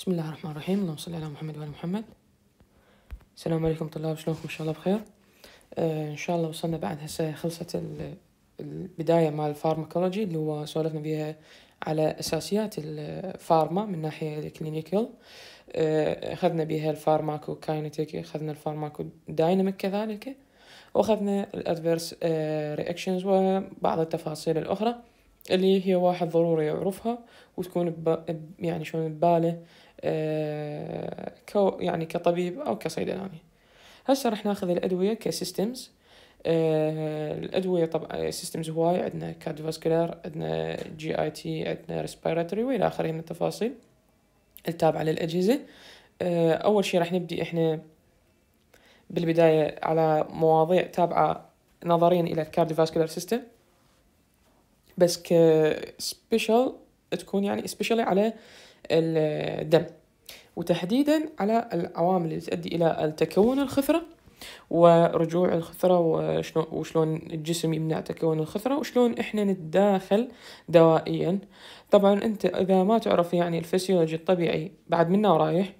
بسم الله الرحمن الرحيم اللهم صل على محمد وعلى محمد السلام عليكم طلاب شلونكم ان شاء الله بخير آه ان شاء الله وصلنا بعد هسه خلصت البداية مال الفارماكولوجي اللي هو سولفنا بيها على أساسيات الفارما من ناحية الكلينيكال آه أخذنا بيها الفارماكو كاينتيك أخذنا الفارماكو دايناميك كذلك وأخذنا الأدفيرس رياكشنز وبعض التفاصيل الأخرى اللي هي واحد ضروري يعرفها وتكون يعني شلون بباله آه، كو يعني كطبيب أو كصيدلاني هسه راح ناخذ الأدوية كسيستمز آه، الأدوية طبعا آه، سيستمز هواي عندنا كارديوفاسكولار عندنا جي آي تي عندنا ريسبيراتوري وإلى آخره من التفاصيل التابعة للأجهزة أول شي راح نبدي إحنا بالبداية على مواضيع تابعة نظريا إلى الكارديوفاسكولار سيستم بس كسبيشال تكون يعني سبيشالي على الدم وتحديدا على العوامل اللي تؤدي إلى تكون الخثرة ورجوع الخثرة وشلون, وشلون الجسم يمنع تكون الخثرة وشلون إحنا نتداخل دوائيا طبعا أنت إذا ما تعرف يعني الفسيولوجي الطبيعي بعد منا ورايح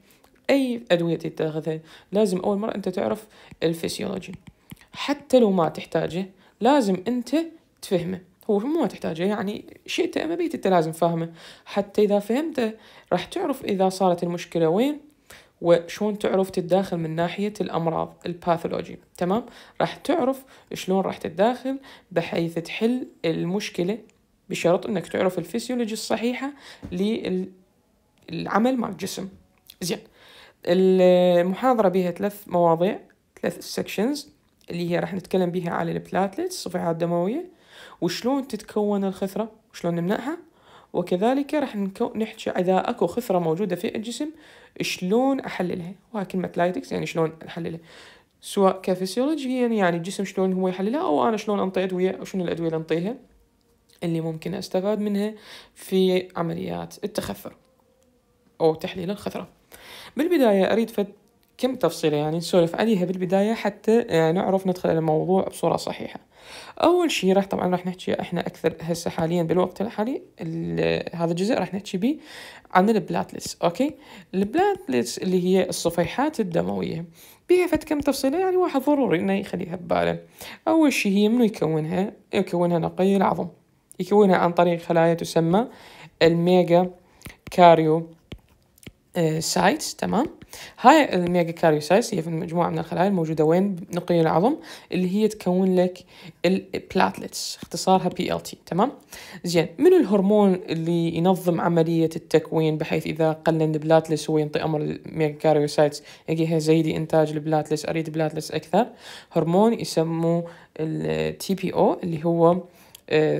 أي أدوية تتاخذها لازم أول مرة أنت تعرف الفسيولوجي حتى لو ما تحتاجه لازم أنت تفهمه ما تحتاجه يعني شئت أم بيت أنت لازم فاهمه حتى إذا فهمته راح تعرف إذا صارت المشكلة وين وشون تعرف تتداخل من ناحية الأمراض الباثولوجي تمام راح تعرف شلون راح تتداخل بحيث تحل المشكلة بشرط أنك تعرف الفسيولوجي الصحيحة للعمل مع الجسم زين المحاضرة بها ثلاث مواضيع ثلاث سكشنز اللي هي راح نتكلم بها على البلاتلتس الصفيحات الدموية وشلون تتكون الخثرة وشلون نمنعها وكذلك راح نحكي إذا أكو خثرة موجودة في الجسم شلون أحللها وهي كلمة لايتكس يعني شلون احللها سواء كفسيولوجيا يعني الجسم شلون هو يحللها أو أنا شلون أنطي أدوية أو شنو الأدوية اللي أنطيها اللي ممكن أستفاد منها في عمليات التخثر أو تحليل الخثرة بالبداية أريد فد كم تفصيلة يعني نسولف عليها بالبداية حتى آه، نعرف ندخل على الموضوع بصورة صحيحة أول شيء راح طبعا راح نحكي احنا أكثر هسه حاليا بالوقت الحالي هذا الجزء راح نحكي به عن البلاتلس أوكي البلاتلس اللي هي الصفيحات الدموية بها فت كم تفصيلة يعني واحد ضروري إنه يخليها بباله أول شيء هي منو يكونها يكونها نقي العظم يكونها عن طريق خلايا تسمى الميجا كاريو آه، سايتس تمام هاي الميجا كاريوسايتس هي في مجموعة من الخلايا الموجودة وين نقي العظم اللي هي تكون لك البلاتلتس اختصارها بي ال تي تمام زين من الهرمون اللي ينظم عملية التكوين بحيث إذا قلنا البلاتلس هو ينطي أمر الميجا كاريوسايتس أجيها زيدي إنتاج البلاتلس أريد بلاتلس أكثر هرمون يسموه التي بي أو اللي هو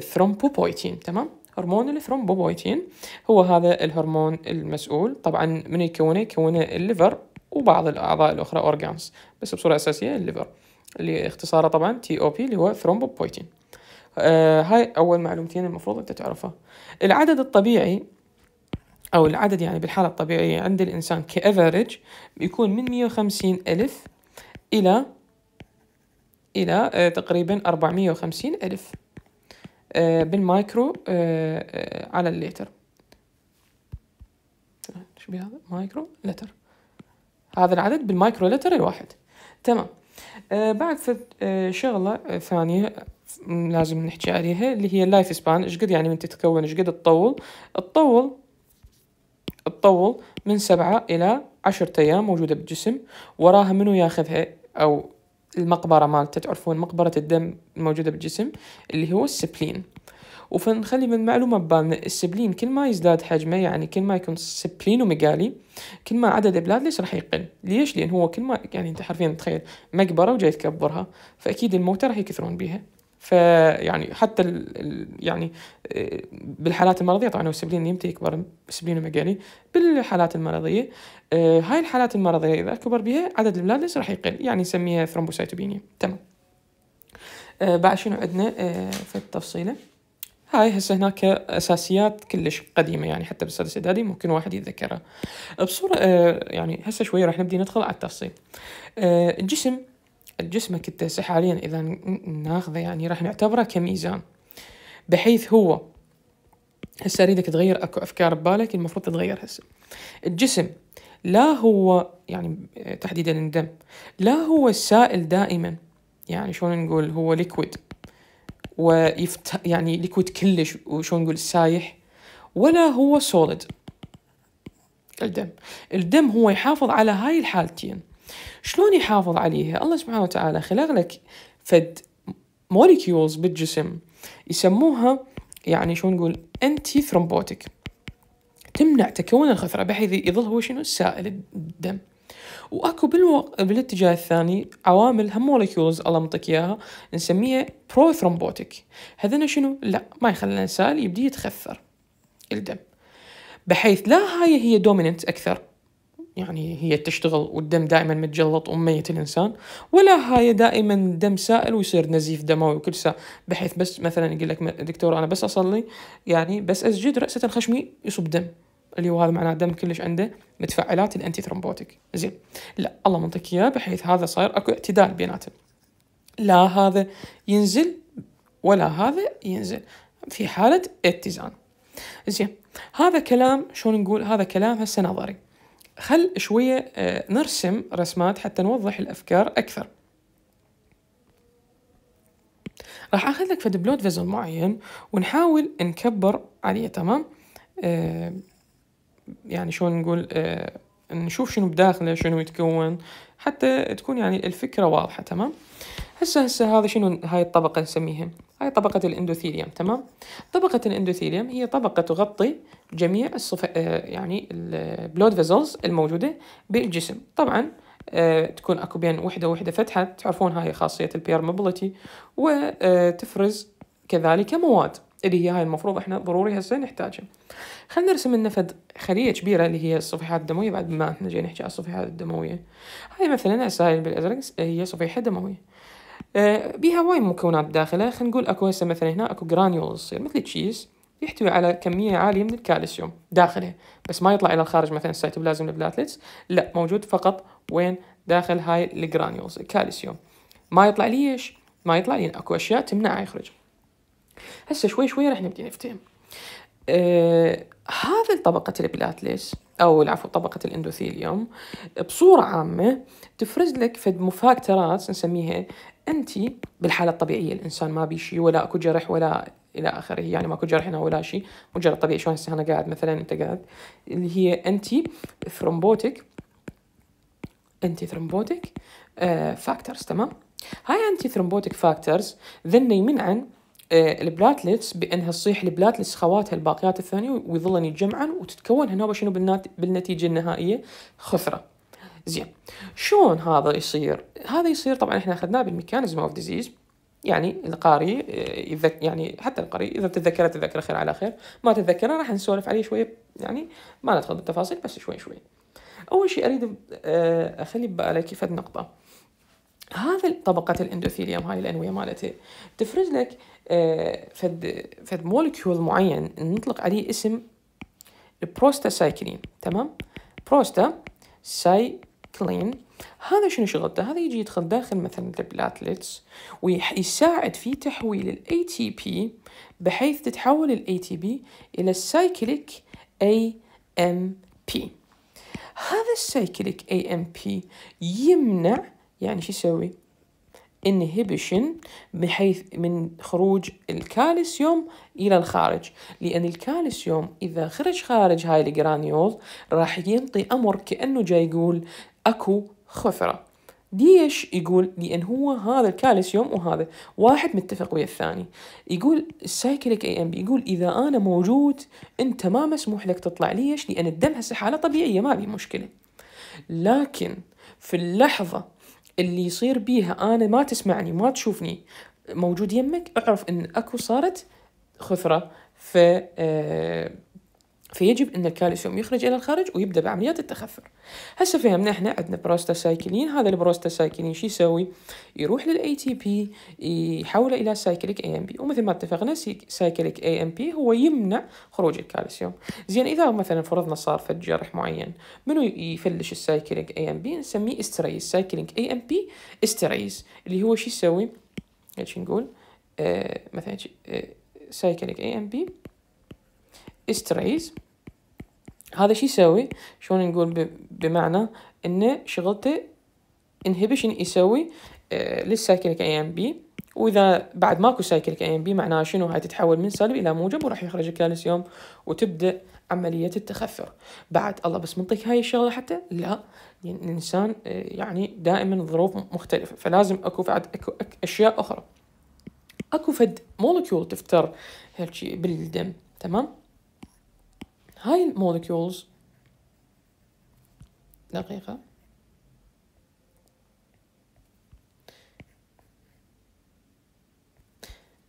ثرومبوبويتين آه، تمام هرمون الثرومبوبويتين هو هذا الهرمون المسؤول طبعا من يكونه يكونه الليفر وبعض الأعضاء الأخرى أورجانز بس بصورة أساسية الليفر اللي اختصاره طبعا تي او بي اللي هو ثرومبوبويتين آه هاي أول معلومتين المفروض أنت تعرفها العدد الطبيعي أو العدد يعني بالحالة الطبيعية عند الإنسان كافريج بيكون من 150 ألف إلى إلى آه، تقريبا 450 ألف آه، بالمايكرو آه، آه، على الليتر شو بهذا مايكرو لتر هذا العدد بالمايكرو لتر الواحد تمام بعد شغلة ثانية لازم نحكي عليها اللي هي اللايف سبان ايش قد يعني من تتكون ايش قد تطول تطول تطول من سبعة إلى عشرة أيام موجودة بالجسم وراها منو ياخذها أو المقبره مالته تعرفون مقبره الدم الموجوده بالجسم اللي هو السبلين وفنخلي من معلومه ببالنا السبلين كل ما يزداد حجمه يعني كل ما يكون سبلين ومقالي كل ما عدد البلاد ليش راح يقل ليش لان هو كل ما يعني انت حرفيا تخيل مقبره وجاي تكبرها فاكيد الموتى راح يكثرون بيها فيعني حتى ال يعني آه، بالحالات المرضيه طبعا هو السبلين يمتى يكبر السبلين المجاني بالحالات المرضيه آه، هاي الحالات المرضيه اذا كبر بها عدد البلاتلتس راح يقل يعني نسميها ثرومبوسايتوبينيا تمام آه، بعد شنو عندنا في التفصيله هاي هسه هناك اساسيات كلش قديمه يعني حتى بالسادس اعدادي ممكن واحد يتذكرها بصوره يعني هسه شوي راح نبدي ندخل على التفصيل الجسم الجسم التاسع حاليا إذا ناخذه يعني راح نعتبره كميزان بحيث هو هسه أريدك تغير أكو أفكار ببالك المفروض تتغير هسه الجسم لا هو يعني آه، تحديدا الدم لا هو السائل دائما يعني شلون نقول هو ليكويد ويفت يعني ليكويد كلش وشلون نقول سايح ولا هو سوليد الدم الدم هو يحافظ على هاي الحالتين شلون يحافظ عليها الله سبحانه وتعالى خلق لك فد موليكيولز بالجسم يسموها يعني شو نقول انتي ثرومبوتيك تمنع تكون الخثرة بحيث يظل هو شنو سائل الدم واكو بالو... بالاتجاه الثاني عوامل هم مولكيولز الله منطق اياها نسميها برو ثرومبوتيك هذنا شنو؟ لا ما يخلينا السائل يبدي يتخثر الدم بحيث لا هاي هي دوميننت اكثر يعني هي تشتغل والدم دائما متجلط وميت الانسان ولا هاي دائما دم سائل ويصير نزيف دموي وكل ساعة بحيث بس مثلا يقول لك دكتور انا بس اصلي يعني بس اسجد راسه خشمي يصب دم اللي هو هذا معناه دم كلش عنده متفعلات الانتي ثرومبوتيك زين لا الله منطق اياه بحيث هذا صاير اكو اعتدال بيناتهم لا هذا ينزل ولا هذا ينزل في حالة اتزان زين هذا كلام شلون نقول هذا كلام هسه نظري خل شوية آه، نرسم رسمات حتى نوضح الأفكار أكثر راح اخذ لك فد بلود فيزل معين ونحاول نكبر عليه تمام آه، يعني شلون نقول آه، نشوف شنو بداخله شنو يتكون حتى تكون يعني الفكره واضحه تمام هسه هسه هذا شنو هاي الطبقه نسميها هاي طبقة الإندوثيليوم تمام طبقة الإندوثيليوم هي طبقة تغطي جميع الصف... آه، يعني البلود فيزلز الموجودة بالجسم طبعا آه، تكون اكو بين وحده وحده فتحه تعرفون هاي خاصيه البيرمابيلتي وتفرز آه، كذلك مواد اللي هي هاي المفروض احنا ضروري هسه نحتاجها خلينا نرسم لنا فد خليه كبيره اللي هي الصفيحات الدمويه بعد ما احنا جاي نحكي على الصفيحات الدمويه هاي مثلا هسه هاي بالازرق هي صفيحه دمويه آه، بها واي مكونات داخله خلينا نقول اكو هسه مثلا هنا اكو جرانيولز تصير مثل تشيز يحتوي على كمية عالية من الكالسيوم داخله بس ما يطلع إلى الخارج مثلا السيتوبلازم البلاتلتس لا موجود فقط وين داخل هاي الجرانيولز الكالسيوم ما يطلع ليش ما يطلع لين اكو اشياء تمنعه يخرج هسه شوي شوي راح نبدي نفتهم آه هذا طبقة البلاتلس أو العفو طبقة الإندوثيليوم بصورة عامة تفرز لك فد مفاكترات نسميها انت بالحاله الطبيعيه الانسان ما بي شيء ولا اكو جرح ولا الى اخره يعني ماكو جرح هنا ولا شيء مجرد طبيعي شلون هسه انا قاعد مثلا انت قاعد اللي هي انت ثرومبوتيك انتي ثرومبوتيك فاكتورز تمام هاي انتي ثرومبوتيك فاكتورز ذن يمنعن البلاتلتس بانها تصيح البلاتلتس خواتها الباقيات الثانيه ويظلن يتجمعن وتتكون هنا شنو بالنتيجه النهائيه خثره زين شلون هذا يصير هذا يصير طبعا احنا اخذناه بالميكانيزم اوف ديزيز يعني القاري آه، يعني حتى القاري اذا تذكرت تذكر خير على خير ما تتذكره راح نسولف عليه شويه يعني ما ندخل بالتفاصيل بس شوي شوي اول شيء اريد آه، اخلي ببالك فد نقطه هذا طبقة الاندوثيليوم هاي الأنوية مالته تفرز لك آه، فد فد مولكيول معين نطلق عليه اسم البروستاسايكلين تمام بروستا ساي كلين هذا شنو شغلته؟ هذا يجي يدخل داخل مثلا البلاتلتس ويساعد في تحويل الاي تي بي بحيث تتحول الاي تي بي الى السايكليك اي ام بي هذا السايكليك اي ام بي يمنع يعني شو يسوي؟ انهبيشن بحيث من خروج الكالسيوم الى الخارج لان الكالسيوم اذا خرج خارج هاي الجرانيول راح ينطي امر كانه جاي يقول اكو خثره ليش يقول لان هو هذا الكالسيوم وهذا واحد متفق ويا الثاني يقول السايكليك اي ام بي يقول اذا انا موجود انت ما مسموح لك تطلع ليش لان الدم هسه حاله طبيعيه ما في مشكله لكن في اللحظه اللي يصير بيها انا ما تسمعني ما تشوفني موجود يمك اعرف ان اكو صارت خثره ف آه، فيجب ان الكالسيوم يخرج الى الخارج ويبدا بعمليات التخفر هسه فهمنا احنا عندنا بروستاسايكلين هذا البروستاسايكلين شو يسوي يروح للاي تي بي يحوله الى سايكليك اي ام بي ومثل ما اتفقنا سايكليك اي ام بي هو يمنع خروج الكالسيوم زين اذا مثلا فرضنا صار في جرح معين منو يفلش السايكليك اي ام بي نسميه استريز سايكليك اي ام بي استريز اللي هو شو يسوي ايش نقول آه مثلا آه سايكليك اي ام بي استريز هذا شو يسوي شلون نقول بمعنى انه شغلته انهبيشن يسوي للسايكليك اي ام بي واذا بعد ماكو سايكليك اي ام بي معناها شنو هاي تتحول من سالب الى موجب وراح يخرج الكالسيوم وتبدا عمليه التخثر بعد الله بس منطق هاي الشغله حتى لا الانسان آه، يعني دائما ظروف مختلفه فلازم اكو بعد اكو أك اشياء اخرى اكو فد مولكيول تفتر هالشي بالدم تمام هاي المولكيولز دقيقة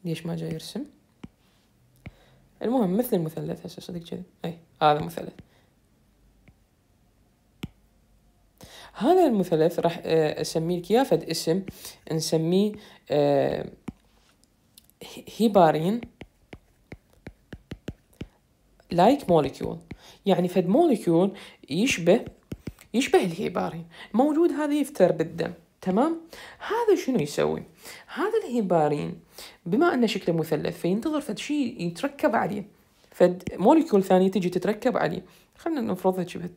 ليش ما جاي يرسم المهم مثل المثلث هسه صدق كذي اي هذا مثلث هذا المثلث راح آه، اسميه لك اسم نسميه آه، هيبارين لايك موليكيول يعني فد موليكيول يشبه يشبه الهيبارين موجود هذا يفتر بالدم تمام هذا شنو يسوي هذا الهيبارين بما انه شكله مثلث فينتظر فد شيء يتركب عليه فد مولكيول ثانية تجي تتركب عليه خلينا نفرضها شبه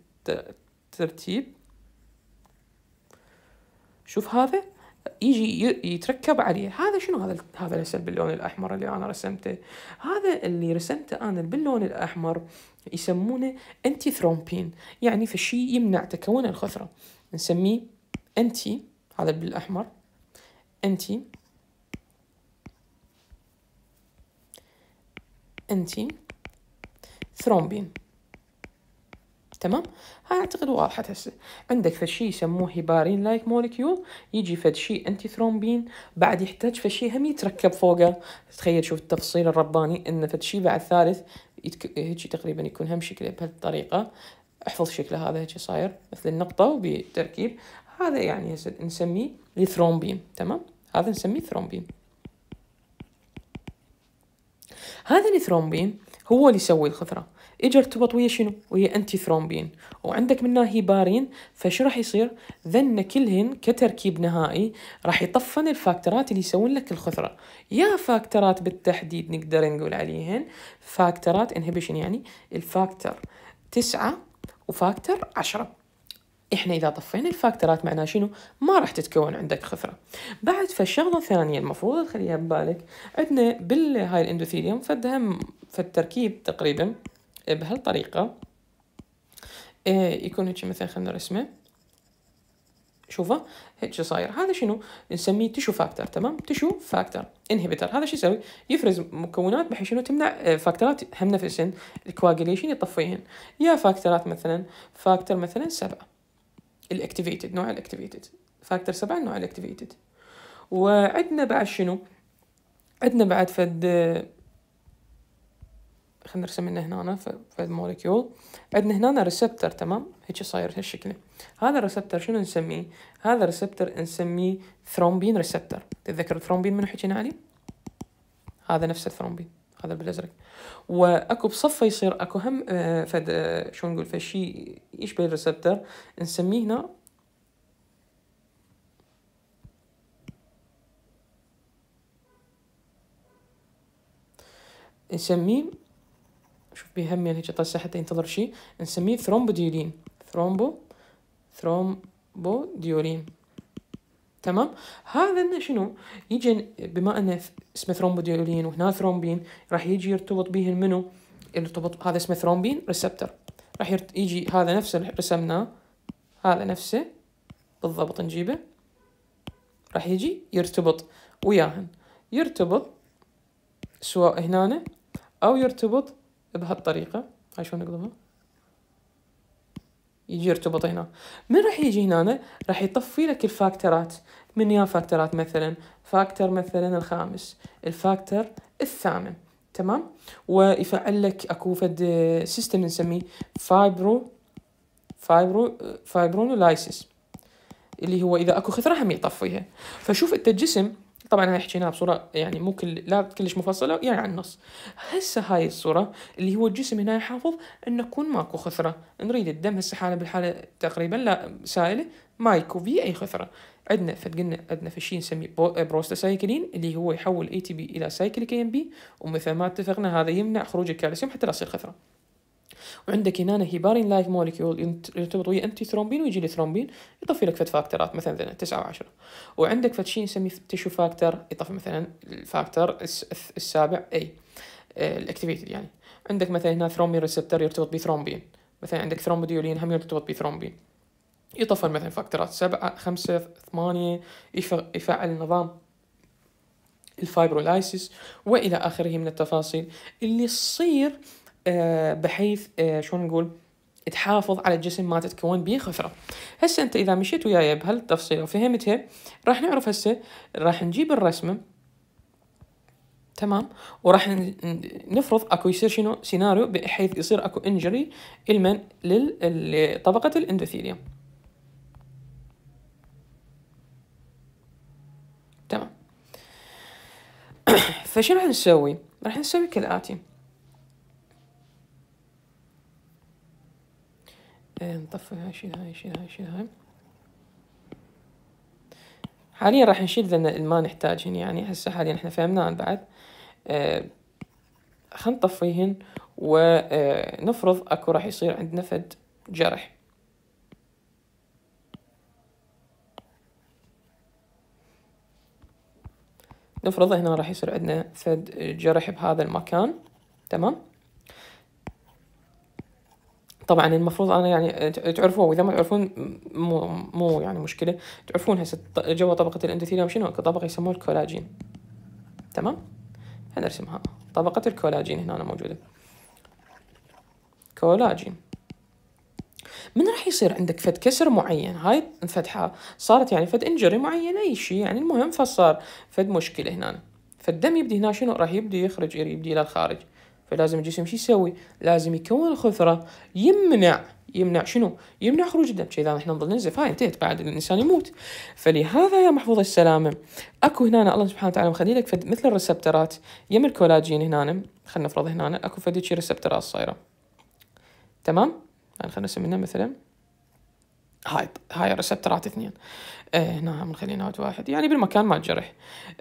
الترتيب شوف هذا يجي يتركب عليه هذا شنو هذا هذا العسل باللون الاحمر اللي انا رسمته هذا اللي رسمته انا باللون الاحمر يسمونه انتي ثرومبين يعني فشي يمنع تكون الخثره نسميه انتي هذا بالاحمر انتي انتي ثرومبين تمام ها اعتقد واضحه هسه عندك فشي يسموه هيبارين لايك مولكيول يجي فشي انتي ثرومبين بعد يحتاج فشي هم يتركب فوقه تخيل شوف التفصيل الرباني ان فشي بعد ثالث يتك... هيجي تقريبا يكون هم شكله بهالطريقه احفظ شكله هذا هيجي صاير مثل النقطه وبتركيب هذا يعني هسه نسميه ثرومبين تمام هذا نسميه ثرومبين هذا الثرومبين هو اللي يسوي الخثره اجى ارتبط ويا شنو ويا انتي ثرومبين وعندك منها هيبارين فش راح يصير ذن كلهن كتركيب نهائي راح يطفن الفاكتورات اللي يسوون لك الخثره يا فاكتورات بالتحديد نقدر نقول عليهن فاكتورات انهبيشن يعني الفاكتور تسعة وفاكتور عشرة احنا اذا طفينا الفاكتورات معناه شنو ما راح تتكون عندك خثره بعد فالشغله الثانيه المفروض تخليها ببالك عندنا بالهاي الاندوثيليوم فدهم فالتركيب تقريبا بهالطريقه إيه، يكون هيك مثلا خلينا نرسمه شوفه هيك صاير هذا شنو نسميه تشو فاكتور تمام تشو فاكتور انهبيتر هذا شو يسوي يفرز مكونات بحيث شنو تمنع فاكتورات آه، هم نفسهن الكواجليشن يطفيهن يا فاكتورات مثلا فاكتور مثلا سبعة الاكتيفيتد نوع الاكتيفيتد فاكتور سبعة نوع الاكتيفيتد وعندنا بعد شنو عندنا بعد فد خلينا نرسم لنا هنا في الموليكيول عندنا هنا ريسبتر تمام هيك صاير هالشكل هذا الريسبتر شنو نسميه هذا الريسبتر نسميه ثرومبين ريسبتر تتذكر الثرومبين منو حكينا عليه هذا نفس الثرومبين هذا بالازرق واكو بصفه يصير اكو هم آه، فد آه، شو نقول فشي يشبه الريسبتر نسميه هنا نسميه شوف بيه هم يعني هيك طاسة حتى ينتظر شي نسميه ثرومبوديولين ثرومبو ثرومبوديولين تمام هذا انه شنو يجي بما انه اسمه ثرومبوديولين وهنا ثرومبين راح يجي يرتبط به منو يرتبط هذا اسمه ثرومبين ريسبتر راح يجي هذا نفسه اللي رسمناه هذا نفسه بالضبط نجيبه راح يجي يرتبط وياهن يرتبط سواء هنا او يرتبط بهالطريقة هاي شلون نقلبها يجي يرتبط هنا من راح يجي هنا راح يطفي لك الفاكتورات من يا فاكتورات مثلا فاكتور مثلا الخامس الفاكتور الثامن تمام ويفعل لك اكو فد سيستم نسميه فايبرو فايبرو فايبرونولايسيس اللي هو اذا اكو خثره هم يطفيها فشوف انت الجسم طبعا هاي حكيناها بصوره يعني مو كل لا كلش مفصله يعني على النص هسه هاي الصوره اللي هو الجسم هنا يحافظ انه يكون ماكو خثره نريد الدم هسه حاله بالحاله تقريبا لا سائله ما يكون في اي خثره عندنا فقلنا عندنا في شيء نسميه بروستاسايكلين اللي هو يحول اي تي بي الى سايكليك ام بي ومثل ما اتفقنا هذا يمنع خروج الكالسيوم حتى لا تصير خثره وعندك هنا هيبارين لايك موليكيول يرتبط ويا انتي ثرومبين ويجي لي ثرومبين يطفي لك فت فاكتورات مثلا 9 و10 وعندك فت شيء نسميه تيشو فاكتر يطفي مثلا الفاكتر السابع اي آه، الاكتيفيتد يعني عندك مثلا هنا ثرومبين ريسبتر يرتبط بثرومبين مثلا عندك ثرومبوديولين هم يرتبط بثرومبين يطفل مثلا فاكتورات سبعة خمسة ثمانية يفعل نظام الفايبرولايسيس وإلى آخره من التفاصيل اللي تصير آه، بحيث آه، شلون نقول تحافظ على الجسم ما تتكون به خفرة هسه انت اذا مشيت وياي بهالتفصيل وفهمتها راح نعرف هسه راح نجيب الرسمة تمام وراح نفرض اكو يصير شنو سيناريو بحيث يصير اكو انجري المن لطبقة الاندوثيليوم تمام فشنو راح نسوي راح نسوي كالاتي نطفي إيه، هاي شيل هاي شيل هاي شيل هاي حاليا راح نشيل لان ما نحتاجهن يعني هسه حاليا احنا فهمناهن بعد آه خلينا نطفيهن ونفرض إيه، اكو راح يصير عندنا فد جرح نفرض هنا راح يصير عندنا فد جرح بهذا المكان تمام طبعا المفروض انا يعني تعرفوه واذا ما تعرفون مو مو يعني مشكله تعرفون هسه جوا طبقه الاندوثيليوم شنو طبقه يسموها الكولاجين تمام هنرسمها طبقه الكولاجين هنا أنا موجوده كولاجين من راح يصير عندك فد كسر معين هاي انفتحه صارت يعني فد انجري معين اي شيء يعني المهم فصار فد مشكله هنا فالدم يبدي هنا شنو راح يبدي يخرج يبدي الى الخارج فلازم الجسم شو يسوي؟ لازم يكون الخثرة يمنع يمنع شنو؟ يمنع خروج الدم، اذا احنا نظل ننزف هاي انتهت بعد الانسان يموت. فلهذا يا محفوظ السلامه اكو هنا الله سبحانه وتعالى مخلي لك فد مثل الريسبترات يم الكولاجين هنا خلينا نفرض هنا اكو فد شي ريسبترات صايره. تمام؟ يعني خلينا نسميها مثلا هاي هاي الريسبترات اثنين آه هنا من خلينا واحد يعني بالمكان ما الجرح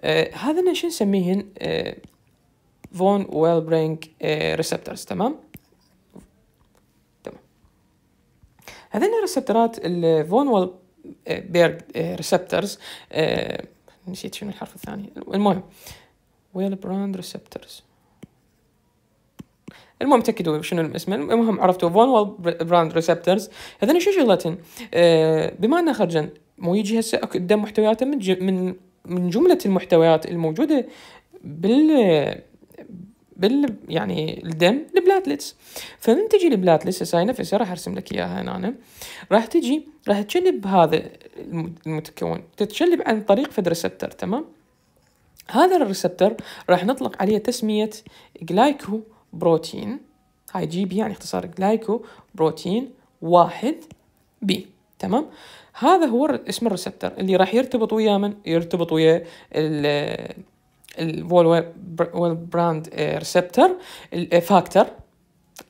آه هذا شو نسميهن آه فون ويلبرينج ريسبتورز تمام تمام هذين الريسبتورات الفون ويلبرينج ريسبتورز نسيت شنو الحرف الثاني المهم ويلبراند ريسبتورز المهم تأكدوا شنو الاسم المهم عرفتوا فون براند ريسبتورز هذين شو شغلتهم eh، بما انه خرجن مو يجي هسه قدام محتوياته من من من جمله المحتويات الموجوده بال بال يعني الدم البلاتلتس فمن تجي البلاتلتس هاي نفسها راح ارسم لك اياها هنا أنا. راح تجي راح تشلب هذا المتكون تتشلب عن طريق فد ريسبتر تمام هذا الريسبتر راح نطلق عليه تسميه جلايكو بروتين هاي جي بي يعني اختصار جلايكو بروتين واحد بي تمام هذا هو اسم الريسبتر اللي راح يرتبط ويا من يرتبط ويا الول ويل براند ريسبتر فاكتور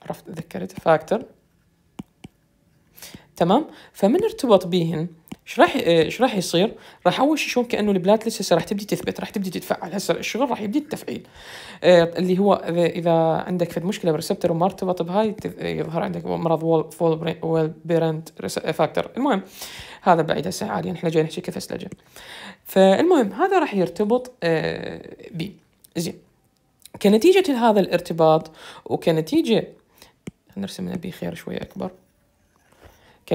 عرفت ذكرت فاكتور تمام فمن ارتبط بهن ايش راح ايش راح يصير؟ راح اول شيء شلون كانه ليست هسه راح تبدي تثبت راح تبدي تتفعل هسه الشغل راح يبدي التفعيل آه اللي هو اذا عندك في مشكله بريسبتر ارتبط بهاي يظهر عندك مرض وول فول ويل بيرنت فاكتور المهم هذا بعيد هسه عاليا احنا جاي نحكي كيف اسلجه فالمهم هذا راح يرتبط آه بي زين كنتيجه هذا الارتباط وكنتيجه نرسم بي خير شويه اكبر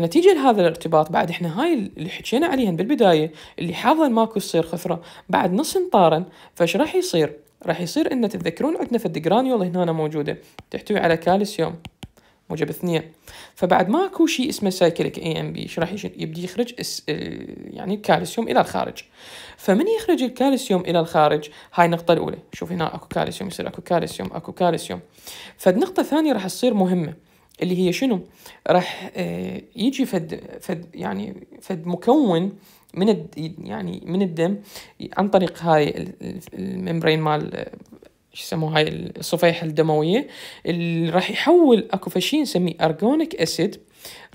كنتيجة لهذا الارتباط بعد احنا هاي اللي حكينا عليهن بالبداية اللي حافظا ماكو تصير خفرة بعد نص انطارن فش راح يصير راح يصير ان تتذكرون عندنا في الدجرانيول هنا موجودة تحتوي على كالسيوم موجب اثنين فبعد ماكو شيء اسمه سايكليك اي ام بي ايش راح يبدي يخرج اس آه، يعني الكالسيوم الى الخارج فمن يخرج الكالسيوم الى الخارج هاي النقطه الاولى شوف هنا اكو كالسيوم يصير اكو كالسيوم اكو كالسيوم فالنقطه الثانيه راح تصير مهمه اللي هي شنو راح آه، يجي فد فد يعني فد مكون من الد يعني من الدم عن طريق هاي الممبرين مال آه، شو يسموها هاي الصفيحه الدمويه اللي راح يحول اكو فشي نسميه ارجونيك اسيد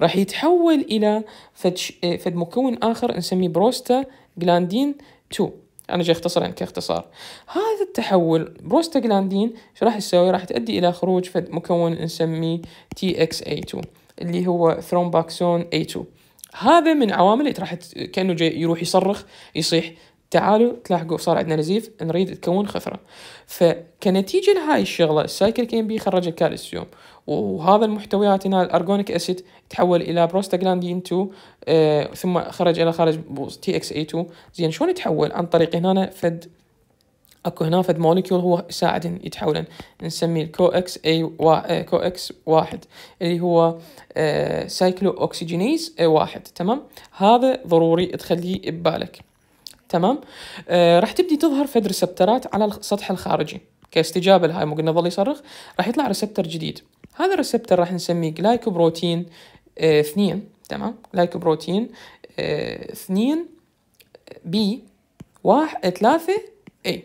راح يتحول الى فد آه، فد مكون اخر نسميه بروستا جلاندين 2 انا جاي اختصر عندك يعني اختصار هذا التحول بروستاجلاندين ايش راح يسوي راح تؤدي الى خروج فد مكون نسميه تي اكس اي 2 اللي هو ثرومباكسون اي 2 هذا من عوامل اللي راح كانه جاي يروح يصرخ يصيح تعالوا تلاحقوا صار عندنا نزيف نريد تكون خثره فكنتيجه لهاي الشغله السايكل كي ام بي خرج الكالسيوم وهذا المحتويات هنا الارجونيك اسيد تحول الى بروستاجلاندين 2 آه ثم خرج الى خارج تي اكس اي 2 زين شلون يتحول عن طريق هنا فد اكو هنا فد موليكيول هو يساعد يتحولن نسميه الكو اكس اي وا... آه، كو اكس واحد اللي هو آه سايكلو اوكسجينيز واحد تمام هذا ضروري تخليه ببالك تمام آه راح تبدي تظهر فد ريسبترات على السطح الخارجي كاستجابه لهاي مو قلنا ظل يصرخ راح يطلع ريسبتر جديد هذا الريسبتر راح نسميه جلايكوبروتين آه، اثنين تمام جلايكوبروتين آه، اثنين بي واحد ثلاثة اي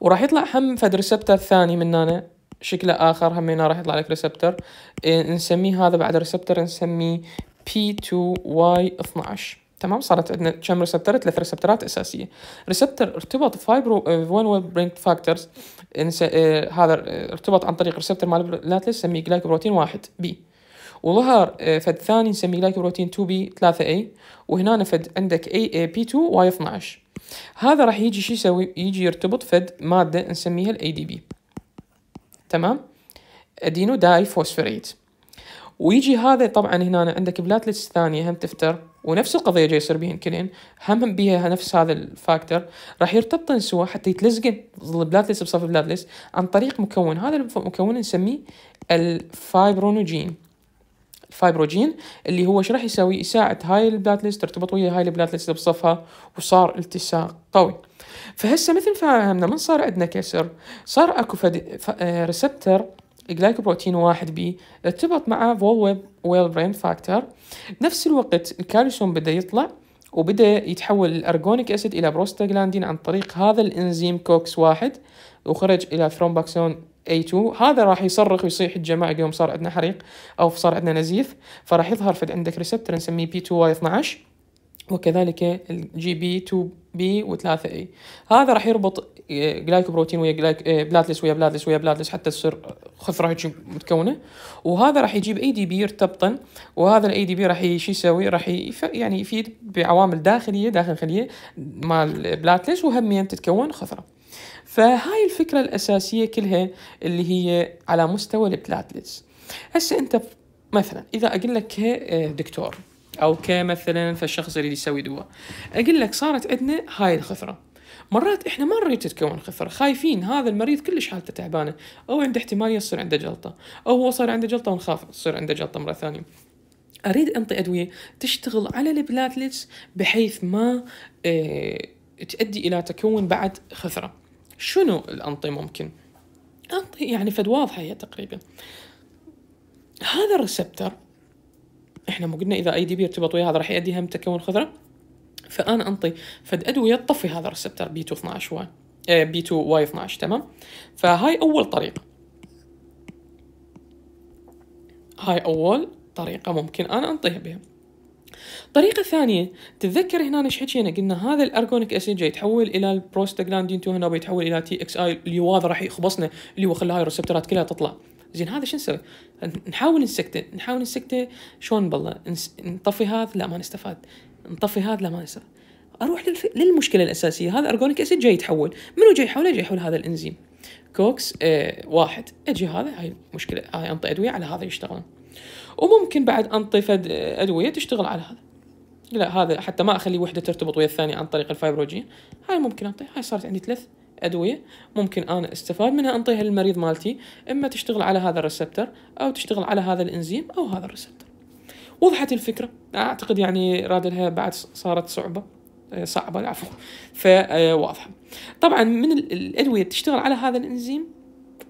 وراح يطلع هم فد ريسبتر ثاني من هنا شكله اخر همينا راح يطلع لك ريسبتر آه، نسميه هذا بعد ريسبتر نسميه P2Y12 تمام صارت عندنا كم ريسبتر ثلاث ريسبترات اساسيه ريسبتر ارتبط فايبرو وين ويل برينك فاكتورز هذا آه، ارتبط عن طريق ريسبتر مال لاتلس نسميه جلايكوبروتين واحد بي وظهر آه، فد ثاني نسميه جلايكوبروتين 2 بي 3 اي وهنا فد عندك اي بي 2 واي 12 هذا راح يجي شو يسوي يجي يرتبط فد ماده نسميها الاي دي بي تمام ادينو داي فوسفوريت ويجي هذا طبعا هنا عندك بلاتلتس ثانيه هم تفتر ونفس القضيه جاي يصير بيهن كلين هم, بيها نفس هذا الفاكتور راح يرتبطن سوا حتى يتلزقن البلاتلس بصف البلاتلس عن طريق مكون هذا المكون نسميه الفايبرونوجين الفايبروجين اللي هو ايش راح يسوي يساعد هاي البلاتلس ترتبط ويا هاي البلاتلس بصفها وصار التصاق قوي فهسه مثل فهمنا من صار عندنا كسر صار اكو ريسبتر آه، جلايكوبروتين واحد بي ارتبط مع فولويب ويل برين فاكتور نفس الوقت الكالسيوم بدا يطلع وبدا يتحول الارجونيك اسيد الى بروستاجلاندين عن طريق هذا الانزيم كوكس واحد وخرج الى ثرومباكسون A2 هذا راح يصرخ ويصيح الجماعة اليوم صار عندنا حريق أو صار عندنا نزيف فراح يظهر في عندك ريسبتر نسميه P2Y12 وكذلك الجي بي 2 بي و3 اي هذا راح يربط جلايكوبروتين آه، ويا جلايك آه، بلاتلس ويا بلاتلس ويا بلاتلس حتى تصير خثرة هيك متكونه وهذا راح يجيب اي دي بي يرتبطن وهذا الاي دي بي راح شو يسوي راح يف... يعني يفيد بعوامل داخليه داخل الخليه مال بلاتلس وهمين تتكون خثره فهاي الفكره الاساسيه كلها اللي هي على مستوى البلاتلس هسه انت مثلا اذا اقول لك آه، دكتور او كمثلا فالشخص اللي يسوي دواء اقول لك صارت عندنا هاي الخثره مرات احنا ما نريد تتكون خثره خايفين هذا المريض كلش حالته تعبانه او عنده احتمال يصير عنده جلطه او هو صار عنده جلطه ونخاف يصير عنده جلطه مره ثانيه اريد انطي ادويه تشتغل على البلاتلتس بحيث ما آه، تؤدي الى تكون بعد خثره شنو الانطي ممكن انطي يعني فد واضحه هي تقريبا هذا الريسبتر احنا مو قلنا اذا اي دي بي ارتبط ويا هذا راح يؤدي هم تكون خضره فانا انطي فد ادويه تطفي هذا الريسبتر بي 2 12 واي بي آه، 2 واي 12 تمام فهاي اول طريقه هاي اول طريقه ممكن انا انطيها بها طريقة ثانية تتذكر هنا ايش حكينا قلنا هذا الارجونيك اسيد جاي يتحول الى البروستاجلاندين 2 هنا بيتحول الى تي اكس اي اللي واضح راح يخبصنا اللي هو خلى هاي الريسبترات كلها تطلع زين هذا شو نسوي؟ نحاول نسكته نحاول نسكته شلون بالله نطفي هذا لا ما نستفاد نطفي هذا لا ما نستفاد اروح للف... للمشكله الاساسيه هذا ارجونيك اسيد جاي يتحول منو جاي يحوله جاي يحول هذا الانزيم كوكس آه واحد اجي هذا هاي مشكله هاي انطي ادويه على هذا يشتغلون وممكن بعد انطي فد آه، ادويه تشتغل على هذا لا هذا حتى ما اخلي وحده ترتبط ويا الثانيه عن طريق الفايبروجين هاي ممكن انطي هاي صارت عندي ثلاث ادويه ممكن انا استفاد منها انطيها للمريض مالتي اما تشتغل على هذا الريسبتر او تشتغل على هذا الانزيم او هذا الريسبتر وضحت الفكره اعتقد يعني رادلها بعد صارت صعبه آه، صعبه العفو فواضحه آه، طبعا من الادويه تشتغل على هذا الانزيم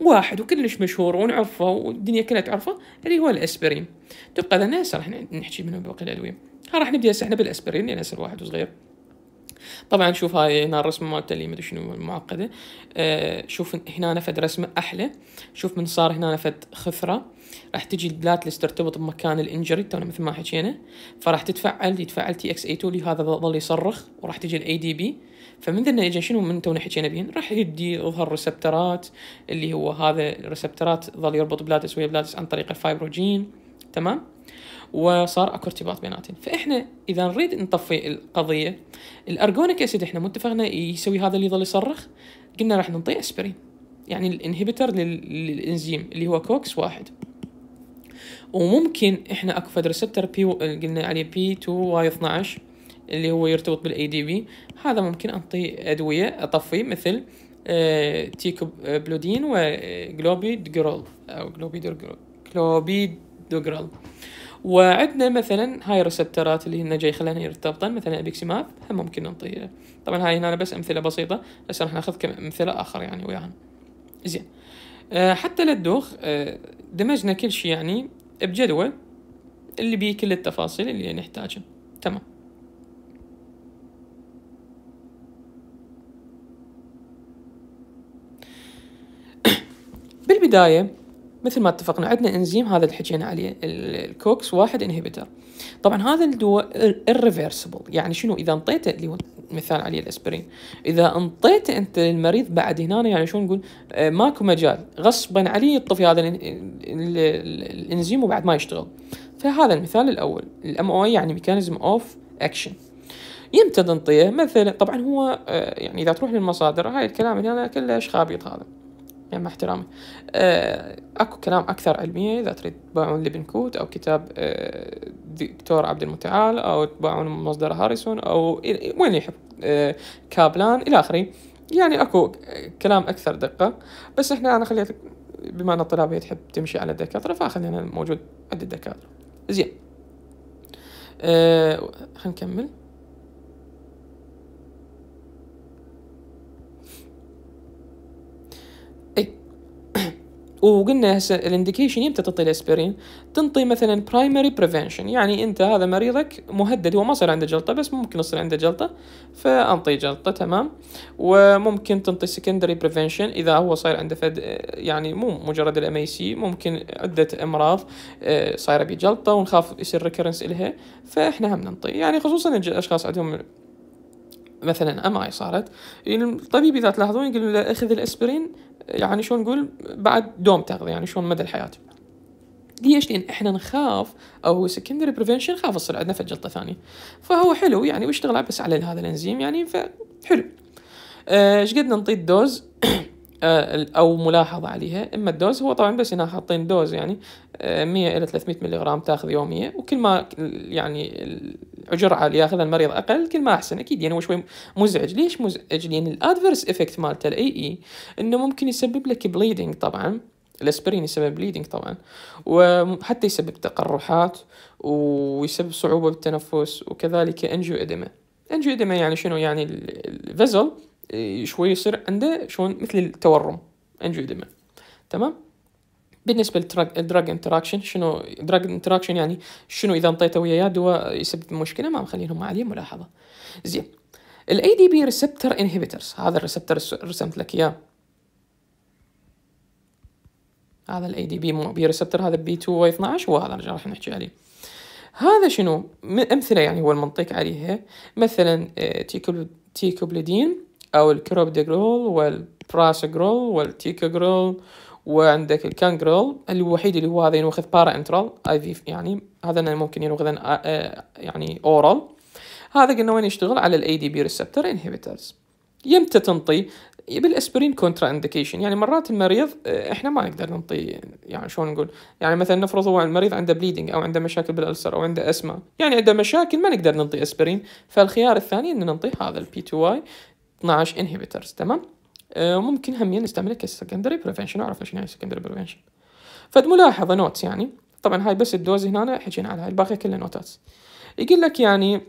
واحد وكلش مشهور ونعرفه والدنيا كلها تعرفه اللي هو الاسبرين تبقى لنا هسه راح نحكي منه باقي الادويه راح نبدا هسه احنا بالاسبرين لان يعني هسه الواحد وصغير طبعا شوف هاي هنا الرسمه مالته اللي مدري شنو معقده آه، شوف هنا فد رسمه احلى شوف من صار هنا فد خثره راح تجي البلاتلس ترتبط بمكان الانجري تونا مثل ما حكينا فراح تتفعل يتفعل تي اكس اي 2 اللي هذا ظل يصرخ وراح تجي الاي دي بي فمن ذن اجى شنو من تونا حكينا بهن راح يدي يظهر ريسبترات اللي هو هذا الريسبترات ظل يربط بلاتس ويا بلاتس عن طريق الفايبروجين تمام وصار اكو ارتباط بيناتهم فاحنا اذا نريد نطفي القضيه الارجونيك اسيد احنا متفقنا يسوي هذا اللي يظل يصرخ قلنا راح نعطي اسبرين يعني الانهبيتر للانزيم اللي هو كوكس واحد وممكن احنا اكو فد ريسبتر بي قلنا عليه بي 2 واي 12 اللي هو يرتبط بالاي دي بي هذا ممكن انطي ادويه اطفيه مثل آه تيكو آه، بلودين وجلوبيدجرول آه، او جلوبيدجرول وعندنا مثلا هاي الريسبترات اللي هنا جاي خلينا يرتبطن مثلا ابيكسيماب هم ممكن نعطيه طبعا هاي هنا بس امثله بسيطه بس راح ناخذ كم امثله اخر يعني وياهم زين أه حتى لا تدوخ أه دمجنا كل شيء يعني بجدول اللي بيه كل التفاصيل اللي نحتاجها تمام بالبداية مثل ما اتفقنا عندنا انزيم هذا اللي حكينا عليه الكوكس واحد انهبيتر طبعا هذا الدواء الريفرسبل يعني شنو اذا انطيته اللي هو مثال عليه الاسبرين اذا انطيته انت للمريض بعد هنا يعني شو نقول آه، ماكو مجال غصبا عليه يطفي هذا الانزيم وبعد ما يشتغل فهذا المثال الاول الام او اي يعني ميكانيزم اوف اكشن يمتى تنطيه مثلا طبعا هو آه، يعني اذا تروح للمصادر هاي الكلام هنا كله خابيط هذا يعني مع احترامي آه، اكو كلام اكثر علميه اذا تريد تباعون لبنكوت او كتاب آه، دكتور عبد المتعال او تباعون مصدر هاريسون او وين يحب آه، كابلان الى اخره يعني اكو كلام اكثر دقه بس احنا انا خليت بما ان هي تحب تمشي على الدكاتره فخلينا موجود عند الدكاتره زين أه خلينا نكمل وقلنا هسه الانديكيشن يمتى تعطي الاسبرين؟ تنطي مثلا برايمري بريفنشن يعني انت هذا مريضك مهدد هو ما صار عنده جلطه بس ممكن يصير عنده جلطه فانطي جلطه تمام وممكن تنطي سكندري بريفنشن اذا هو صاير عنده فد يعني مو مجرد الام اي سي ممكن عده امراض آه، صايره بجلطه ونخاف يصير ريكرنس الها فاحنا هم ننطي يعني خصوصا الاشخاص عندهم مثلا ام اي صارت الطبيب اذا تلاحظون يقول له اخذ الاسبرين يعني شلون نقول بعد دوم تغذية يعني شلون مدى الحياه ليش؟ لان احنا نخاف او سكندري بريفنشن نخاف تصير عندنا في جلطه ثانيه. فهو حلو يعني ويشتغل بس على هذا الانزيم يعني فحلو. آه، ايش قد نعطي الدوز آه، او ملاحظه عليها اما الدوز هو طبعا بس هنا حاطين دوز يعني 100 آه، الى 300 ملغرام تاخذ يوميا وكل ما يعني اجر عالي ياخذ المريض اقل كل ما احسن اكيد يعني هو شوي مزعج ليش مزعج لان يعني الادفيرس افكت مالته الاي اي e انه ممكن يسبب لك بليدنج طبعا الاسبرين يسبب بليدنج طبعا وحتى يسبب تقرحات ويسبب صعوبه بالتنفس وكذلك انجيو ادمه انجيو ادمه يعني شنو يعني الفزل شوي يصير عنده شلون مثل التورم انجيو ادمه تمام بالنسبه للدراج انتراكشن شنو دراج انتراكشن يعني شنو اذا انطيته وياه دواء يسبب مشكله ما مخلينهم عليه ملاحظه زين الاي دي بي ريسبتر انهبيترز هذا الريسبتر رسمت لك اياه هذا الاي دي بي مو بي ريسبتر هذا بي 2 واي 12 وهذا راح نحكي عليه هذا شنو امثله يعني هو المنطق عليها مثلا آه، تيكوبليدين او الكروبديجرول والبراسجرول والتيكوجرول وعندك الكانجرول الوحيد اللي هو هذا ينوخذ بارا انترال اي في يعني هذا ممكن ينوخذ آه، آه، يعني اورال هذا قلنا وين يشتغل على الاي دي بي ريسبتور انهبيترز يمتى تنطي بالاسبرين كونترا اندكيشن يعني مرات المريض آه، احنا ما نقدر نعطي يعني شلون نقول يعني مثلا نفرض هو المريض عنده بليدنج او عنده مشاكل بالالسر او عنده اسما يعني عنده مشاكل ما نقدر نعطي اسبرين فالخيار الثاني ان نعطي هذا البي 2 واي 12 انهبيترز تمام وممكن آه، همين نستعملها كسكندري بريفنشن اعرف ايش يعني سكندري بريفنشن فد ملاحظه نوتس يعني طبعا هاي بس الدوز هنا حكينا على هاي الباقي كلها نوتات يقول لك يعني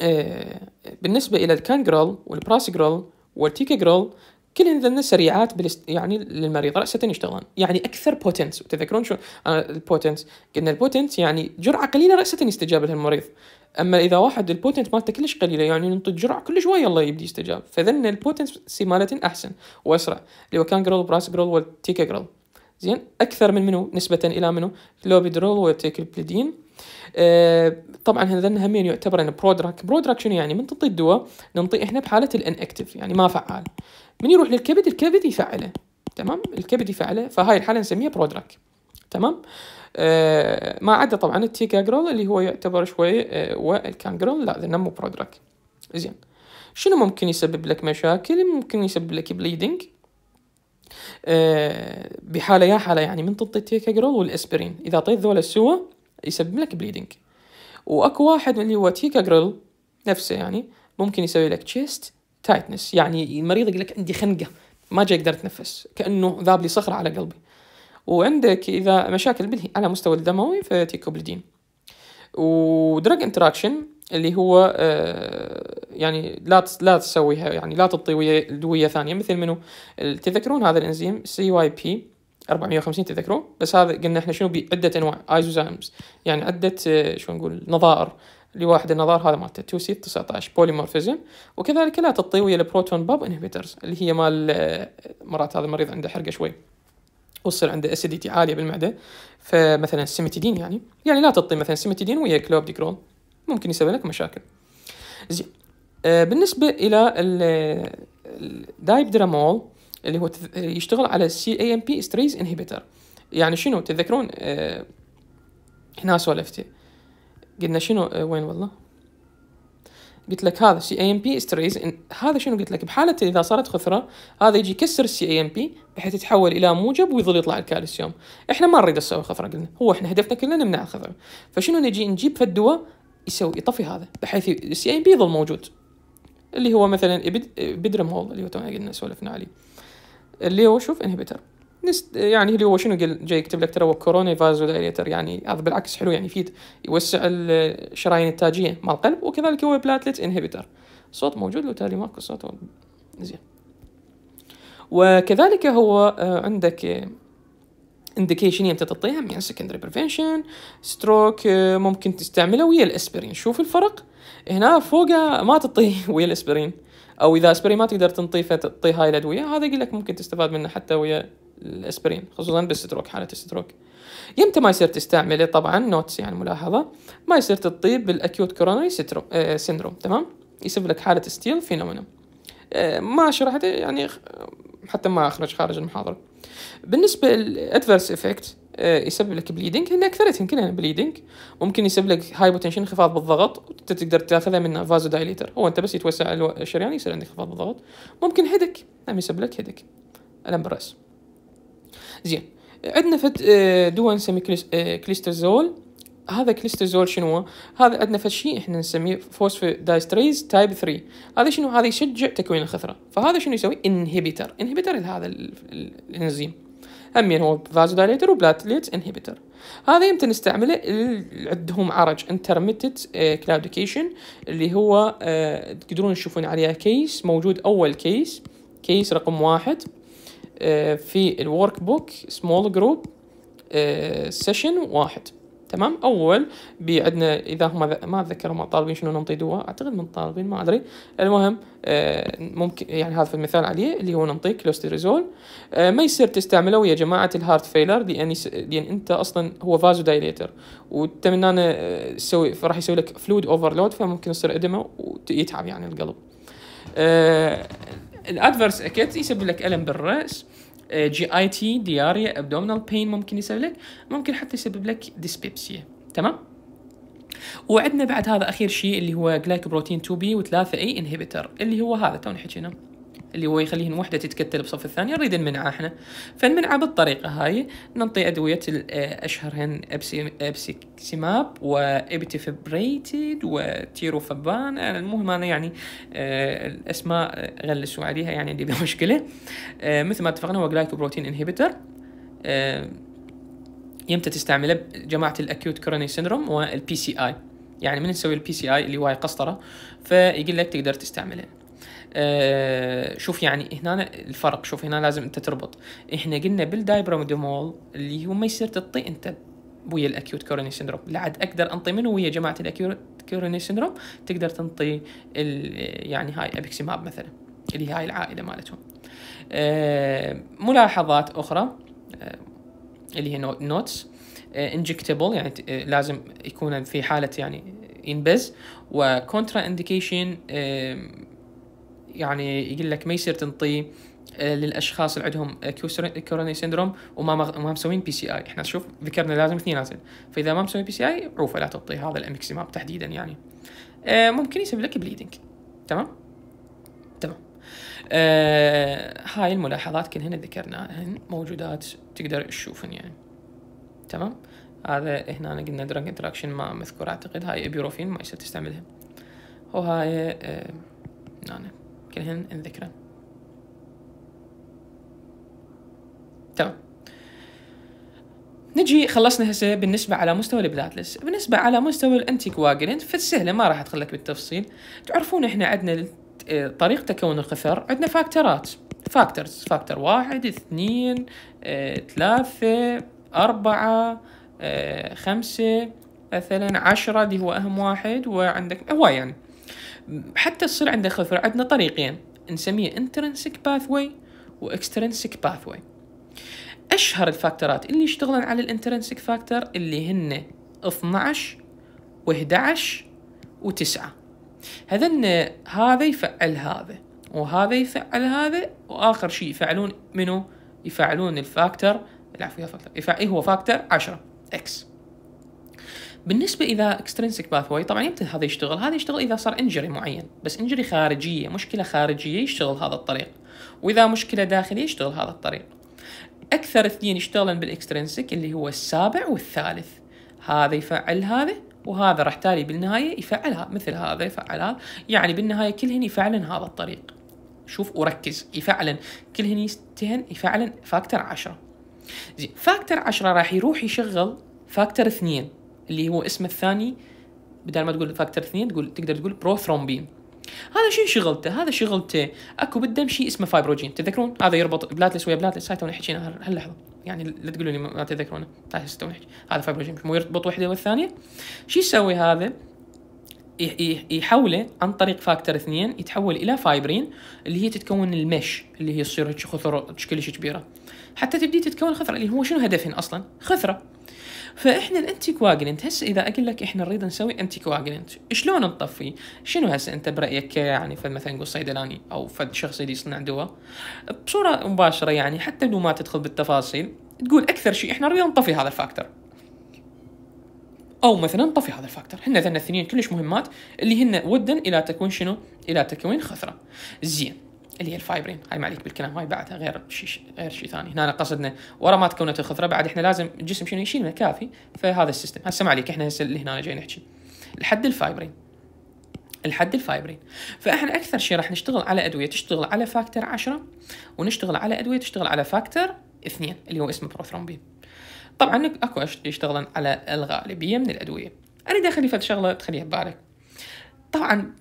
آه، بالنسبه الى الكانجرول والبراسجرول والتيكاجرول كلهن ذن سريعات بالست... يعني للمريض راسه يشتغلون يعني اكثر بوتنس وتذكرون شو البوتنس آه، قلنا البوتنس يعني جرعه قليله راسه يستجاب لها المريض اما اذا واحد البوتنت مالته كلش قليله يعني ننطي جرع كل شوي يلا يبدي يستجاب فذن سي مالتن احسن واسرع اللي هو كان جرول براس جرول والتيكا جرول زين اكثر من منو نسبه الى منو لوبيدرول وتيك بليدين أه طبعا هذن همين يعتبر برودراك برودراك شنو يعني من تنطي الدواء ننطي احنا بحاله الان اكتف يعني ما فعال من يروح للكبد الكبد يفعله تمام الكبد يفعله فهاي الحاله نسميها برودراك تمام آه، ما عدا طبعا جرول اللي هو يعتبر شوي جرول آه، لا ذا نمو برودراك زين شنو ممكن يسبب لك مشاكل ممكن يسبب لك بليدنج آه، بحالة يا حالة يعني من التيكا جرول والاسبرين اذا طيت ذولا سوا يسبب لك بليدنج واكو واحد اللي هو جرول نفسه يعني ممكن يسوي لك تشيست تايتنس يعني المريض يقول لك عندي خنقه ما جاي اقدر اتنفس كانه ذاب لي صخره على قلبي وعندك اذا مشاكل بالهي على مستوى الدموي فتيكوبلدين ودراج انتراكشن اللي هو آه، يعني لا لا تسويها يعني لا تعطي ويا دويه ثانيه مثل منو تذكرون هذا الانزيم سي واي بي 450 تذكرون بس هذا قلنا احنا شنو بعده انواع ايزوزايمز يعني عده آه، شو نقول نظائر لواحد النظار هذا مالته 2 سي 19 بوليمورفيزم وكذلك لا تعطي ويا البروتون باب انهبيترز اللي هي مال آه، مرات هذا المريض عنده حرقه شوي وصل عنده اسيديتي عاليه بالمعده فمثلا السيميتيدين يعني يعني لا تطي مثلا سيمتيدين ويا كلوب كلوبديكرون ممكن يسبب لك مشاكل زين آه بالنسبه الى الدايبدرامول اللي هو يشتغل على السي اي ام بي ستريز انهبيتر يعني شنو تتذكرون آه هنا سولفتي قلنا شنو آه وين والله قلت لك هذا سي اي ام بي استريز هذا شنو قلت لك بحاله اذا صارت خثره هذا يجي يكسر السي اي ام بي بحيث يتحول الى موجب ويظل يطلع الكالسيوم احنا ما نريد نسوي خثره قلنا هو احنا هدفنا كلنا نمنع الخثره فشنو نجي نجيب فدوه يسوي يطفي هذا بحيث السي اي ام بي يظل موجود اللي هو مثلا بيدرم هول اللي هو تونا قلنا سولفنا عليه اللي هو شوف انهبيتر نست يعني اللي هو شنو قال جاي يكتب لك ترى هو كورونا فازو ودايليتر يعني هذا بالعكس حلو يعني يفيد يوسع الشرايين التاجيه مال القلب وكذلك هو بلاتلت انهبيتر صوت موجود تالي ماكو صوت زين وكذلك هو آه، عندك انديكيشن يمتى تعطيها يعني سكندري بريفنشن ستروك ممكن تستعمله ويا الاسبرين شوف الفرق هنا فوقه ما تعطيه ويا الاسبرين او اذا اسبرين ما تقدر تنطيه فتعطي هاي الادويه هذا يقول لك ممكن تستفاد منه حتى ويا الاسبرين خصوصا بالستروك حاله الستروك يمتى ما يصير تستعمله طبعا نوتس يعني ملاحظه ما يصير تطيب بالاكيوت كورونري آه، سيندروم تمام يسبب لك حاله ستيل فينومينا آه، ما شرحته يعني حتى ما اخرج خارج المحاضره بالنسبه للادفيرس افكت آه، يسبب لك بليدنج اكثر يمكن كلها يعني بليدنج ممكن يسبب لك هاي بوتنشن انخفاض بالضغط انت تقدر تاخذها من فازو دايليتر هو انت بس يتوسع الشريان يصير عندك انخفاض بالضغط ممكن هيدك هم نعم، يسبب لك هيدك الم بالراس زين عندنا فد آه، دواء نسميه كليس آه، كليسترزول هذا كليسترزول شنو هذا عندنا فد شيء احنا نسميه فوسفودايستريز تايب 3 هذا شنو هذا يشجع تكوين الخثره فهذا شنو يسوي انهبيتر انهبيتر لهذا الانزيم همين هو فازودايليتر وبلاتليت انهبيتر هذا يمكن نستعمله عندهم عرج انترميتد آه، كلاودكيشن اللي هو تقدرون تشوفون عليها كيس موجود اول كيس كيس رقم واحد آه، في الورك بوك سمول جروب سيشن واحد تمام اول عندنا اذا هم ما اتذكر هم طالبين شنو ننطي دواء اعتقد من طالبين ما ادري المهم آه، ممكن يعني هذا في المثال عليه اللي هو ننطي كلوستيريزول آه، ما يصير تستعمله ويا جماعه الهارت فيلر لان لان انت اصلا هو فازو دايليتر وتمنانا تسوي راح يسوي لك فلود اوفرلود فممكن يصير ادمه ويتعب يعني القلب الادفرس اكيد يسبب لك الم بالراس جي اي تي دياريا ابدومينال بين ممكن يسبب لك ممكن حتى يسبب لك ديسبيبسيا تمام وعندنا بعد هذا اخير شيء اللي هو جلايكوبروتين 2 بي و3 اي انهبيتر اللي هو هذا تو حكينا اللي هو يخليهن وحده تتكتل بصف الثانيه نريد نمنعها احنا فنمنعها بالطريقه هاي ننطي ادويه اشهرهن ابسيكسيماب وابتيفبريتيد وتيروفابان المهم انا يعني آه، الاسماء غلسوا عليها يعني عندي مشكله آه، مثل ما اتفقنا هو جلايكوبروتين انهبيتر يمتى تستعمله جماعه الاكيوت كوروني سيندروم والبي سي اي يعني من نسوي البي سي اي اللي هو قسطره فيقول لك تقدر تستعمله آه، شوف يعني هنا الفرق شوف هنا لازم انت تربط احنا قلنا بالدايبروميدومول اللي هو ما يصير تطي انت ويا الاكيوت كوروني سندروم لعد اقدر انطي منه ويا جماعه الاكيوت كوروني سندروم تقدر تنطي يعني هاي ابيكسيماب مثلا اللي هاي العائله مالتهم آه، ملاحظات اخرى آه، اللي هي نوتس انجكتبل يعني لازم يكون في حاله يعني ينبز وكونترا انديكيشن يعني يقول لك ما يصير تنطيه آه، للاشخاص اللي عندهم آه، كورونا سيندروم وما ما مسوين بي سي اي احنا شوف ذكرنا لازم اثنيناتهم فاذا ما مسوي بي سي اي عوفه لا تعطي هذا الامكسيماب تحديدا يعني آه، ممكن يسبب لك بليدنج تمام تمام هاي الملاحظات كلهن ذكرناهن موجودات تقدر تشوفن يعني تمام هذا هنا قلنا دراج انتراكشن ما مذكور اعتقد هاي ابيروفين ما يصير تستعملها وهاي آه نانا كلهن انذكرن تمام نجي خلصنا هسه بالنسبة على مستوى البلاتلس بالنسبة على مستوى الانتيكواجلنت فسهلة ما راح ادخلك بالتفصيل تعرفون إحنا عندنا آه، طريقة تكون الخثر عندنا فاكتورات فاكتورز فاكتور واحد اثنين اه, ثلاثة أربعة اه, خمسة مثلا عشرة اللي هو أهم واحد وعندك هواي يعني حتى تصير عندك خفرة عندنا طريقين نسميه intrinsic pathway و extrinsic pathway أشهر الفاكتورات اللي يشتغلن على الانترنسك فاكتور اللي هن 12 و11 و9 هذن هذا يفعل هذا وهذا يفعل هذا واخر شيء يفعلون منه يفعلون الفاكتور العفو يا فاكتور يفعل إيه هو فاكتور 10 اكس بالنسبه اذا اكسترنسك باثواي طبعا يمتى هذا يشتغل هذا يشتغل اذا صار انجري معين بس انجري خارجيه مشكله خارجيه يشتغل هذا الطريق واذا مشكله داخليه يشتغل هذا الطريق اكثر اثنين يشتغلن بالاكسترنسك اللي هو السابع والثالث هذا يفعل هذا وهذا راح تالي بالنهايه يفعلها مثل هذا يفعل هذا يعني بالنهايه كلهن يفعلن هذا الطريق شوف وركز يفعلن كلهن يستهن يفعلن فاكتور عشرة زين فاكتور عشرة راح يروح يشغل فاكتور اثنين اللي هو اسمه الثاني بدل ما تقول فاكتور اثنين تقول تقدر تقول بروثرومبين هذا شنو شغلته؟ هذا شغلته اكو بالدم شيء اسمه فايبروجين تذكرون هذا يربط بلاتلس ويا بلاتلس هاي تونا حكينا هاللحظه يعني لا تقولوا لي ما تذكرونه هذا فايبروجين مو يربط وحده والثانيه شو يسوي هذا؟ يحوله عن طريق فاكتور اثنين يتحول الى فايبرين اللي هي تتكون المش اللي هي تصير هيك خثره كلش كبيره حتى تبدي تتكون خثره اللي هو شنو هدفهن اصلا؟ خثره فاحنا الانتي كواجلنت هسه اذا اقول لك احنا نريد نسوي انتي كواجلنت شلون نطفي شنو هسه انت برايك يعني فد مثلا نقول صيدلاني او فد شخص يدي يصنع دواء بصوره مباشره يعني حتى لو ما تدخل بالتفاصيل تقول اكثر شيء احنا نريد نطفي هذا الفاكتور او مثلا نطفي هذا الفاكتور هن ذن الاثنين كلش مهمات اللي هن ودن الى تكون شنو الى تكوين خثره زين اللي هي الفايبرين هاي ما عليك بالكلام هاي بعدها غير شيء غير شيء ثاني هنا قصدنا ورا ما تكونت الخضره بعد احنا لازم الجسم شنو يشيلنا كافي فهذا السيستم هسه ما عليك احنا هسه اللي هنا جاي نحكي الحد الفايبرين الحد الفايبرين فاحنا اكثر شيء راح نشتغل على ادويه تشتغل على فاكتور 10 ونشتغل على ادويه تشتغل على فاكتور 2 اللي هو اسمه بروثرومبين طبعا اكو يشتغلن على الغالبيه من الادويه اريد اخلي فد شغله تخليها ببالك طبعا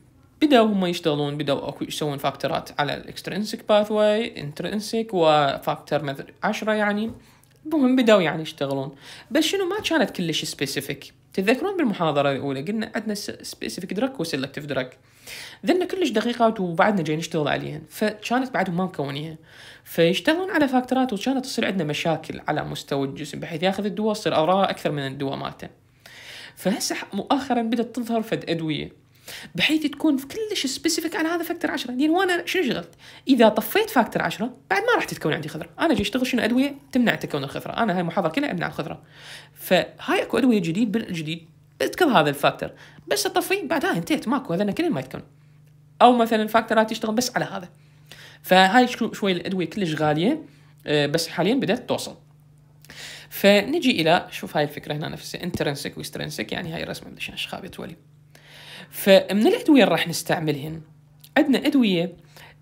بدأوا هم يشتغلون بدأوا اكو يسوون فاكتورات على الاكسترنسك باثواي انترنسك وفاكتور مثل عشرة يعني المهم بدأوا يعني يشتغلون بس شنو ما كانت كلش سبيسيفيك تتذكرون بالمحاضرة الأولى قلنا عندنا سبيسيفيك دراك وسيلكتيف دراك ذن كلش دقيقات وبعدنا جاي نشتغل عليهن فكانت بعدهم ما مكونيها فيشتغلون على فاكتورات وكانت تصير عندنا مشاكل على مستوى الجسم بحيث ياخذ الدواء تصير أوراقه أكثر من الدواء مالته فهسه مؤخرا بدأت تظهر فد أدوية بحيث تكون كلش سبيسيفيك على هذا فاكتور 10 لان وانا شنو شغلت؟ اذا طفيت فاكتور 10 بعد ما راح تتكون عندي خضره، انا جاي اشتغل شنو ادويه تمنع تكون الخضره، انا هاي المحاضره كلها امنع الخضره. فهاي اكو ادويه جديد بالجديد تذكر هذا الفاكتور بس اطفي بعدها انتهت ماكو هذا كله ما يتكون. او مثلا فاكتورات تشتغل بس على هذا. فهاي شوي الادويه كلش غاليه آه، بس حاليا بدات توصل. فنجي الى شوف هاي الفكره هنا نفسها انترنسك ويسترنسك يعني هاي الرسمه ليش ايش خابت ولي. فمن الادويه اللي راح نستعملهن عندنا ادويه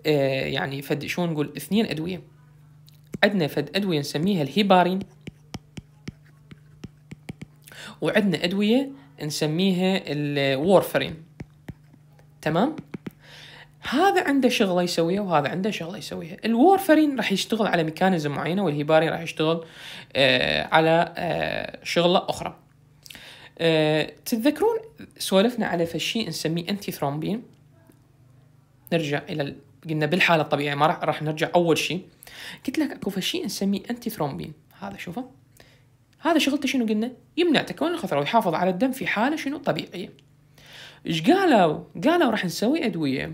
آه، يعني فد شو نقول اثنين ادويه عندنا فد ادويه نسميها الهيبارين وعندنا ادويه نسميها الورفرين تمام هذا عنده شغله يسويها وهذا عنده شغله يسويها الورفرين راح يشتغل على ميكانيزم معينه والهيبارين راح يشتغل آه، على آه، شغله اخرى آه، تتذكرون سولفنا على فشيء نسميه انتي ثرومبين نرجع الى ال... قلنا بالحاله الطبيعيه ما راح راح نرجع اول شيء قلت لك اكو فشيء نسميه انتي ثرومبين هذا شوفه هذا شغلته شنو قلنا يمنع تكون الخثره ويحافظ على الدم في حاله شنو طبيعيه ايش قالوا قالوا راح نسوي ادويه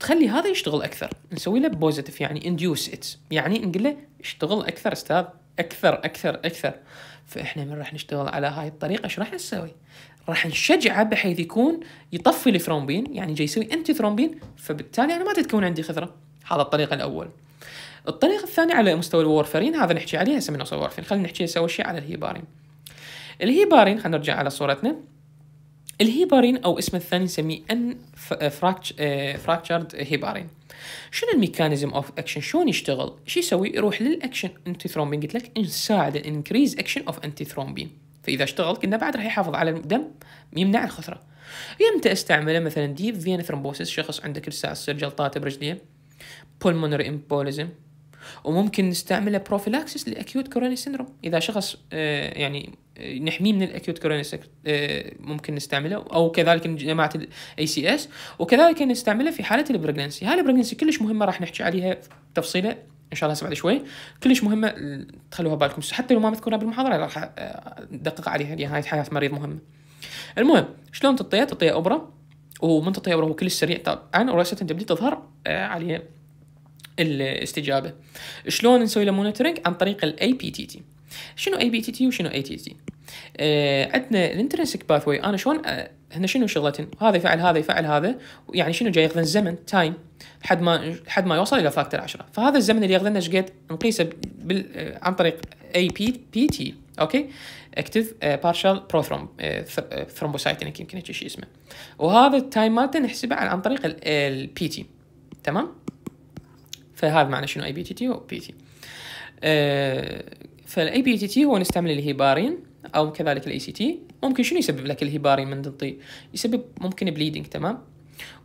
تخلي هذا يشتغل اكثر نسوي له بوزيتيف يعني انديوس ات يعني نقول له اشتغل اكثر استاذ اكثر اكثر اكثر فاحنا من راح نشتغل على هاي الطريقه ايش راح نسوي؟ راح نشجعه بحيث يكون يطفي الثرومبين يعني جاي يسوي انتي ثرومبين فبالتالي انا ما تتكون عندي خثره هذا الطريق الاول الطريق الثاني على مستوى الورفرين هذا نحكي عليه هسه من وصل الورفرين خلينا نحكي هسه اول شيء على الهيبارين الهيبارين خلينا نرجع على صورتنا الهيبارين او اسم الثاني نسميه ان فراكتشرد هيبارين شنو الميكانيزم اوف اكشن شلون يشتغل شو يسوي يروح للاكشن انتي ثرومبين قلت لك نساعد انكريز اكشن اوف انتي ثرومبين فاذا اشتغل قلنا بعد راح يحافظ على الدم يمنع الخثره يمتى استعمله مثلا ديب فين ثرومبوسيس شخص عندك كرساء السر جلطات برجليه pulmonary embolism وممكن نستعمله بروفيلاكسس للاكيوت كوروني سيندروم اذا شخص آه، يعني آه، نحميه من الاكيوت كوروني آه، ممكن نستعمله او كذلك جماعه الاي سي اس وكذلك نستعمله في حاله البريجنسي هاي البريجنسي كلش مهمه راح نحكي عليها تفصيله ان شاء الله بعد شوي كلش مهمه تخلوها بالكم حتى لو ما مذكورها بالمحاضره راح ادقق عليها لان يعني هاي حياه مريض مهمه المهم شلون تطيه تطيه ابره ومن تطيه ابره هو كلش سريع طبعا ورئيسه تبدي تظهر عليه الاستجابه شلون نسوي له مونيتورنج عن طريق الاي بي تي تي شنو اي بي تي تي وشنو اي تي تي عندنا الانترنسك باث واي انا شلون آه، هنا شنو شغلتين هذا يفعل هذا يفعل هذا يعني شنو جاي ياخذ زمن تايم حد ما حد ما يوصل الى فاكتور 10 فهذا الزمن اللي ياخذنا ايش قد نقيسه بال... آه، عن طريق اي بي بي تي اوكي اكتف بارشال بروثروم ثرومبوسايتينك يمكن هيك شيء اسمه وهذا التايم مالته نحسبه عن طريق البي تي تمام فهذا معنى شنو اي بي تي تي بي تي فالاي بي تي تي هو نستعمل الهيبارين او كذلك الاي سي تي ممكن شنو يسبب لك الهيبارين من الضي يسبب ممكن بليدنج تمام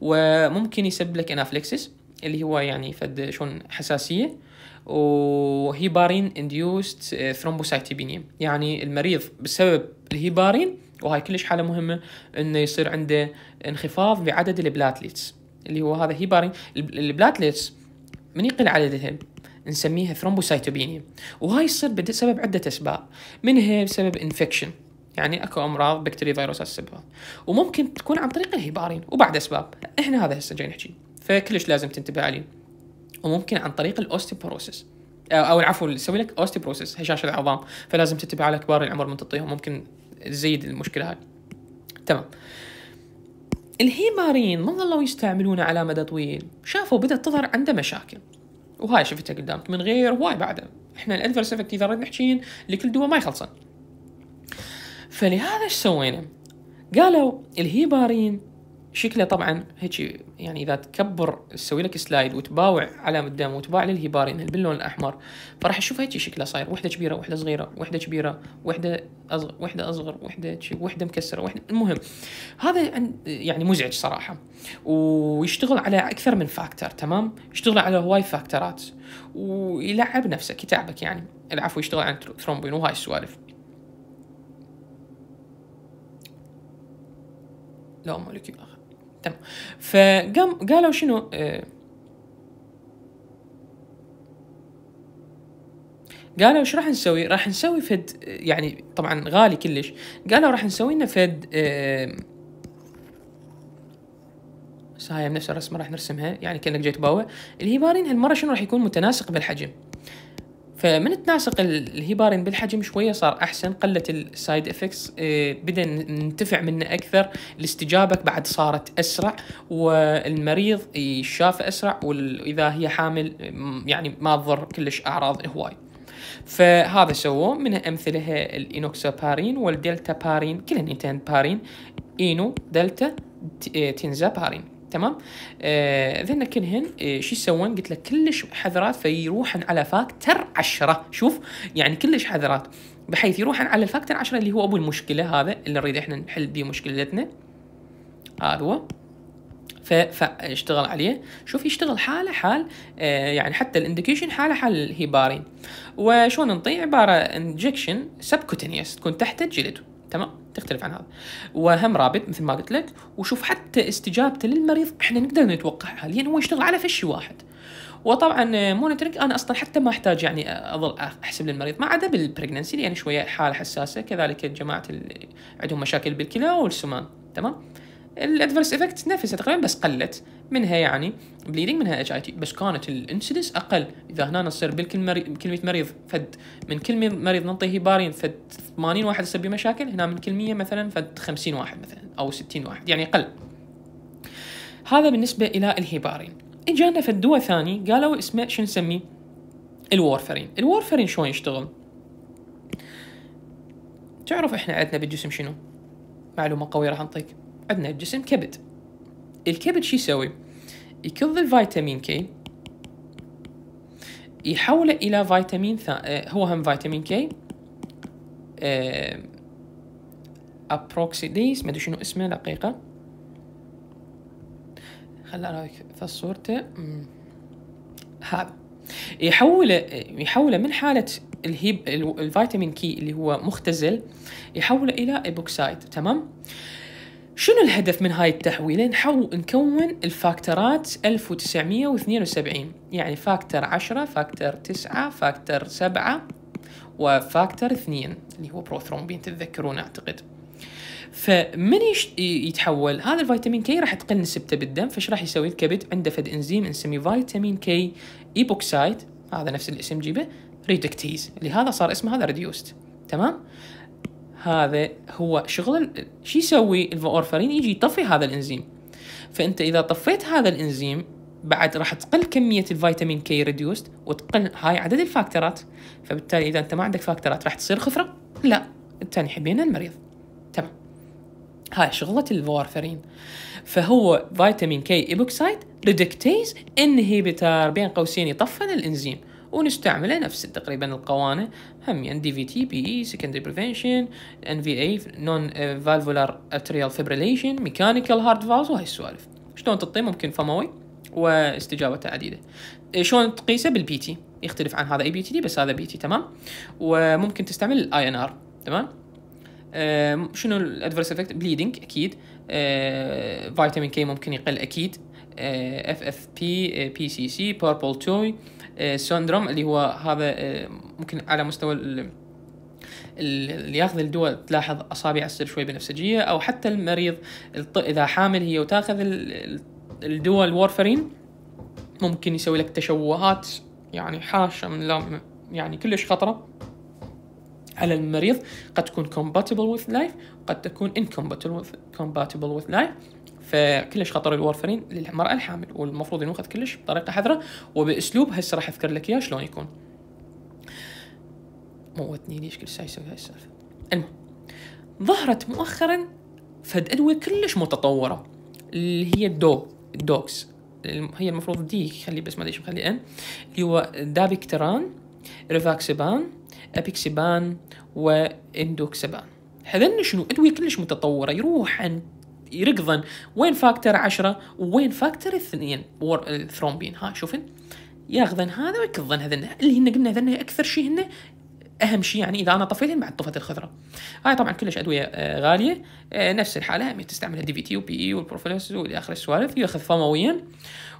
وممكن يسبب لك انافلكسس اللي هو يعني فد شلون حساسيه وهيبارين انديوست ثرومبوسايتيبينيا يعني المريض بسبب الهيبارين وهاي كلش حاله مهمه انه يصير عنده انخفاض بعدد البلاتليتس اللي هو هذا هيبارين البلاتليتس من يقل عددها نسميها ثرومبوسايتوبينيا وهاي يصير بسبب عدة أسباب منها بسبب انفكشن يعني اكو امراض بكتيريا فيروسات تسببها وممكن تكون عن طريق الهبارين وبعد اسباب احنا هذا هسه جاي نحكي فكلش لازم تنتبه عليه وممكن عن طريق الاوستيوبوروسيس او العفو يسوي لك اوستيوبروسيس هشاشه العظام فلازم تنتبه على كبار العمر من تعطيهم ممكن تزيد المشكله هاي تمام الهيمارين ما ظلوا يستعملون على مدى طويل شافوا بدأت تظهر عنده مشاكل وهاي شفتها قدامك من غير هواي بعده احنا الادفرس افكت اذا ردنا نحكيين لكل دواء ما يخلصن فلهذا ايش سوينا قالوا الهيبارين شكله طبعا هيك يعني اذا تكبر تسوي لك سلايد وتباوع على قدام وتباع للهبار باللون الاحمر فراح تشوف هيك شكله صاير وحده كبيره وحده صغيره وحده كبيره وحده اصغر وحده اصغر وحده وحده مكسره وحده المهم هذا يعني مزعج صراحه ويشتغل على اكثر من فاكتور تمام يشتغل على هواي فاكتورات ويلعب نفسك يتعبك يعني العفو يشتغل على الثرومبين وهاي السوالف لا اخي تمام فقام قالوا شنو آه، قالوا شو راح نسوي؟ راح نسوي فد يعني طبعا غالي كلش قالوا راح نسوي لنا فد آه، هاي بنفس الرسمه راح نرسمها يعني كانك جيت باوة بارين هالمره شنو راح يكون متناسق بالحجم فمن تناسق الهيبارين بالحجم شويه صار احسن قلت السايد افكتس بدا ننتفع منه اكثر الاستجابه بعد صارت اسرع والمريض يشاف اسرع واذا هي حامل يعني ما تضر كلش اعراض هواي فهذا سووه من امثله الانوكسابارين والدلتا بارين كلهن بارين اينو دلتا إيه، تنزا بارين تمام آه ذن كلهن آه شو يسوون قلت لك كلش حذرات فيروحن على فاكتر عشرة شوف يعني كلش حذرات بحيث يروحن على الفاكتر عشرة اللي هو ابو المشكله هذا اللي نريد احنا نحل به مشكلتنا هذا أيوة. هو فاشتغل عليه شوف يشتغل حاله حال آه، يعني حتى الاندكيشن حاله حال الهيبارين وشلون نطيع عباره انجكشن سبكوتينيوس تكون تحت الجلد تمام تختلف عن هذا واهم رابط مثل ما قلت لك وشوف حتى استجابته للمريض احنا نقدر نتوقعها لان هو يشتغل على فشي واحد وطبعا مونيتورنج آه، انا اصلا حتى ما احتاج يعني آه، اظل احسب للمريض ما عدا بالبرجنسي لان شويه حاله حساسه كذلك جماعه اللي عندهم مشاكل بالكلى والسمان تمام الادفرس افكت نفسها تقريبا بس قلت منها يعني بليدنج منها اتش اي تي بس كانت الانسدنس اقل اذا هنا نصير بكلمه مريض فد من كل مريض ننطيه بارين فد 80 واحد يصير بمشاكل هنا من كل 100 مثلا فد 50 واحد مثلا او 60 واحد يعني اقل هذا بالنسبه الى الهيبارين اجانا فد الدواء ثاني قالوا اسمه شو نسميه الورفرين الورفرين شلون يشتغل تعرف احنا عندنا بالجسم شنو معلومه قويه راح نعطيك عندنا الجسم كبد الكبد شو يسوي يكض الفيتامين كي يحوله الى فيتامين ثا... آه، هو هم فيتامين كي آه، ابروكسيديز ما ادري شنو اسمه دقيقه خل في صورته هذا يحوله يحوله من حاله الهيب الفيتامين كي اللي هو مختزل يحوله الى ايبوكسايد تمام شنو الهدف من هاي التحويلة؟ نحاول نكون الفاكتورات 1972 يعني فاكتور 10 فاكتور 9 فاكتور 7 وفاكتور 2 اللي هو بروثرومبين تتذكرون أعتقد فمن يتحول هذا الفيتامين كي راح تقل نسبته بالدم فايش راح يسوي الكبد عنده فد انزيم نسميه فيتامين كي ايبوكسايد هذا نفس الاسم جيبه ريدكتيز لهذا صار اسمه هذا ريديوست تمام هذا هو شغل شو يسوي الفورفرين يجي يطفي هذا الانزيم فانت اذا طفيت هذا الانزيم بعد راح تقل كميه الفيتامين كي ريديوست وتقل هاي عدد الفاكتورات فبالتالي اذا انت ما عندك فاكتورات راح تصير خفره لا الثاني حبينا المريض تمام هاي شغلة الفورفرين فهو فيتامين كي ايبوكسايد ريدكتيز انهبيتر بين قوسين يطفن الانزيم ونستعمله نفس تقريبا القوانه هم يعني دي في تي بي اي سكندري بريفنشن ان في اي نون فالفولار اتريال فيبريليشن ميكانيكال هارد فالز وهي السوالف شلون تطي ممكن فموي واستجابته عديده إيه، شلون تقيسه بالبي تي يختلف عن هذا اي بي تي بس هذا بي تي تمام وممكن تستعمل الاي ان ار تمام إيه، شنو الادفرس افكت بليدنج اكيد فيتامين إيه، كي ممكن يقل اكيد اف اف بي بي سي سي بيربل توي آه، سندروم اللي هو هذا آه، ممكن على مستوى اللي ياخذ الدواء تلاحظ اصابع تصير شوي بنفسجيه او حتى المريض اذا حامل هي وتاخذ الدواء الورفرين ممكن يسوي لك تشوهات يعني حاشا من لا يعني كلش خطره على المريض قد تكون compatible with life قد تكون incompatible with, compatible with life فكلش خطر الورفرين للمراه الحامل والمفروض ينوخذ كلش بطريقه حذره وباسلوب هسه راح اذكر لك اياه شلون يكون موتني ليش كل ساعه يسوي هاي السالفه المهم ظهرت مؤخرا فد ادويه كلش متطوره اللي هي الدو الدوكس هي المفروض دي خلي بس ما ادري مخلي ان اللي هو دابيكتران ريفاكسيبان ابيكسيبان واندوكسيبان هذن شنو ادويه كلش متطوره يروح عند يركضن وين فاكتور عشرة وين فاكتور اثنين ثرومبين الثرومبين ها شوفن ياخذن هذا ويكضن هذن اللي هن قلنا هذن اكثر شيء هن اهم شيء يعني اذا انا طفيتهن بعد طفت الخضره هاي طبعا كلش ادويه آه، غاليه آه، نفس الحاله تستعملها دي في تي وبي اي e والبروفيلوس والى اخر السوالف ياخذ فمويا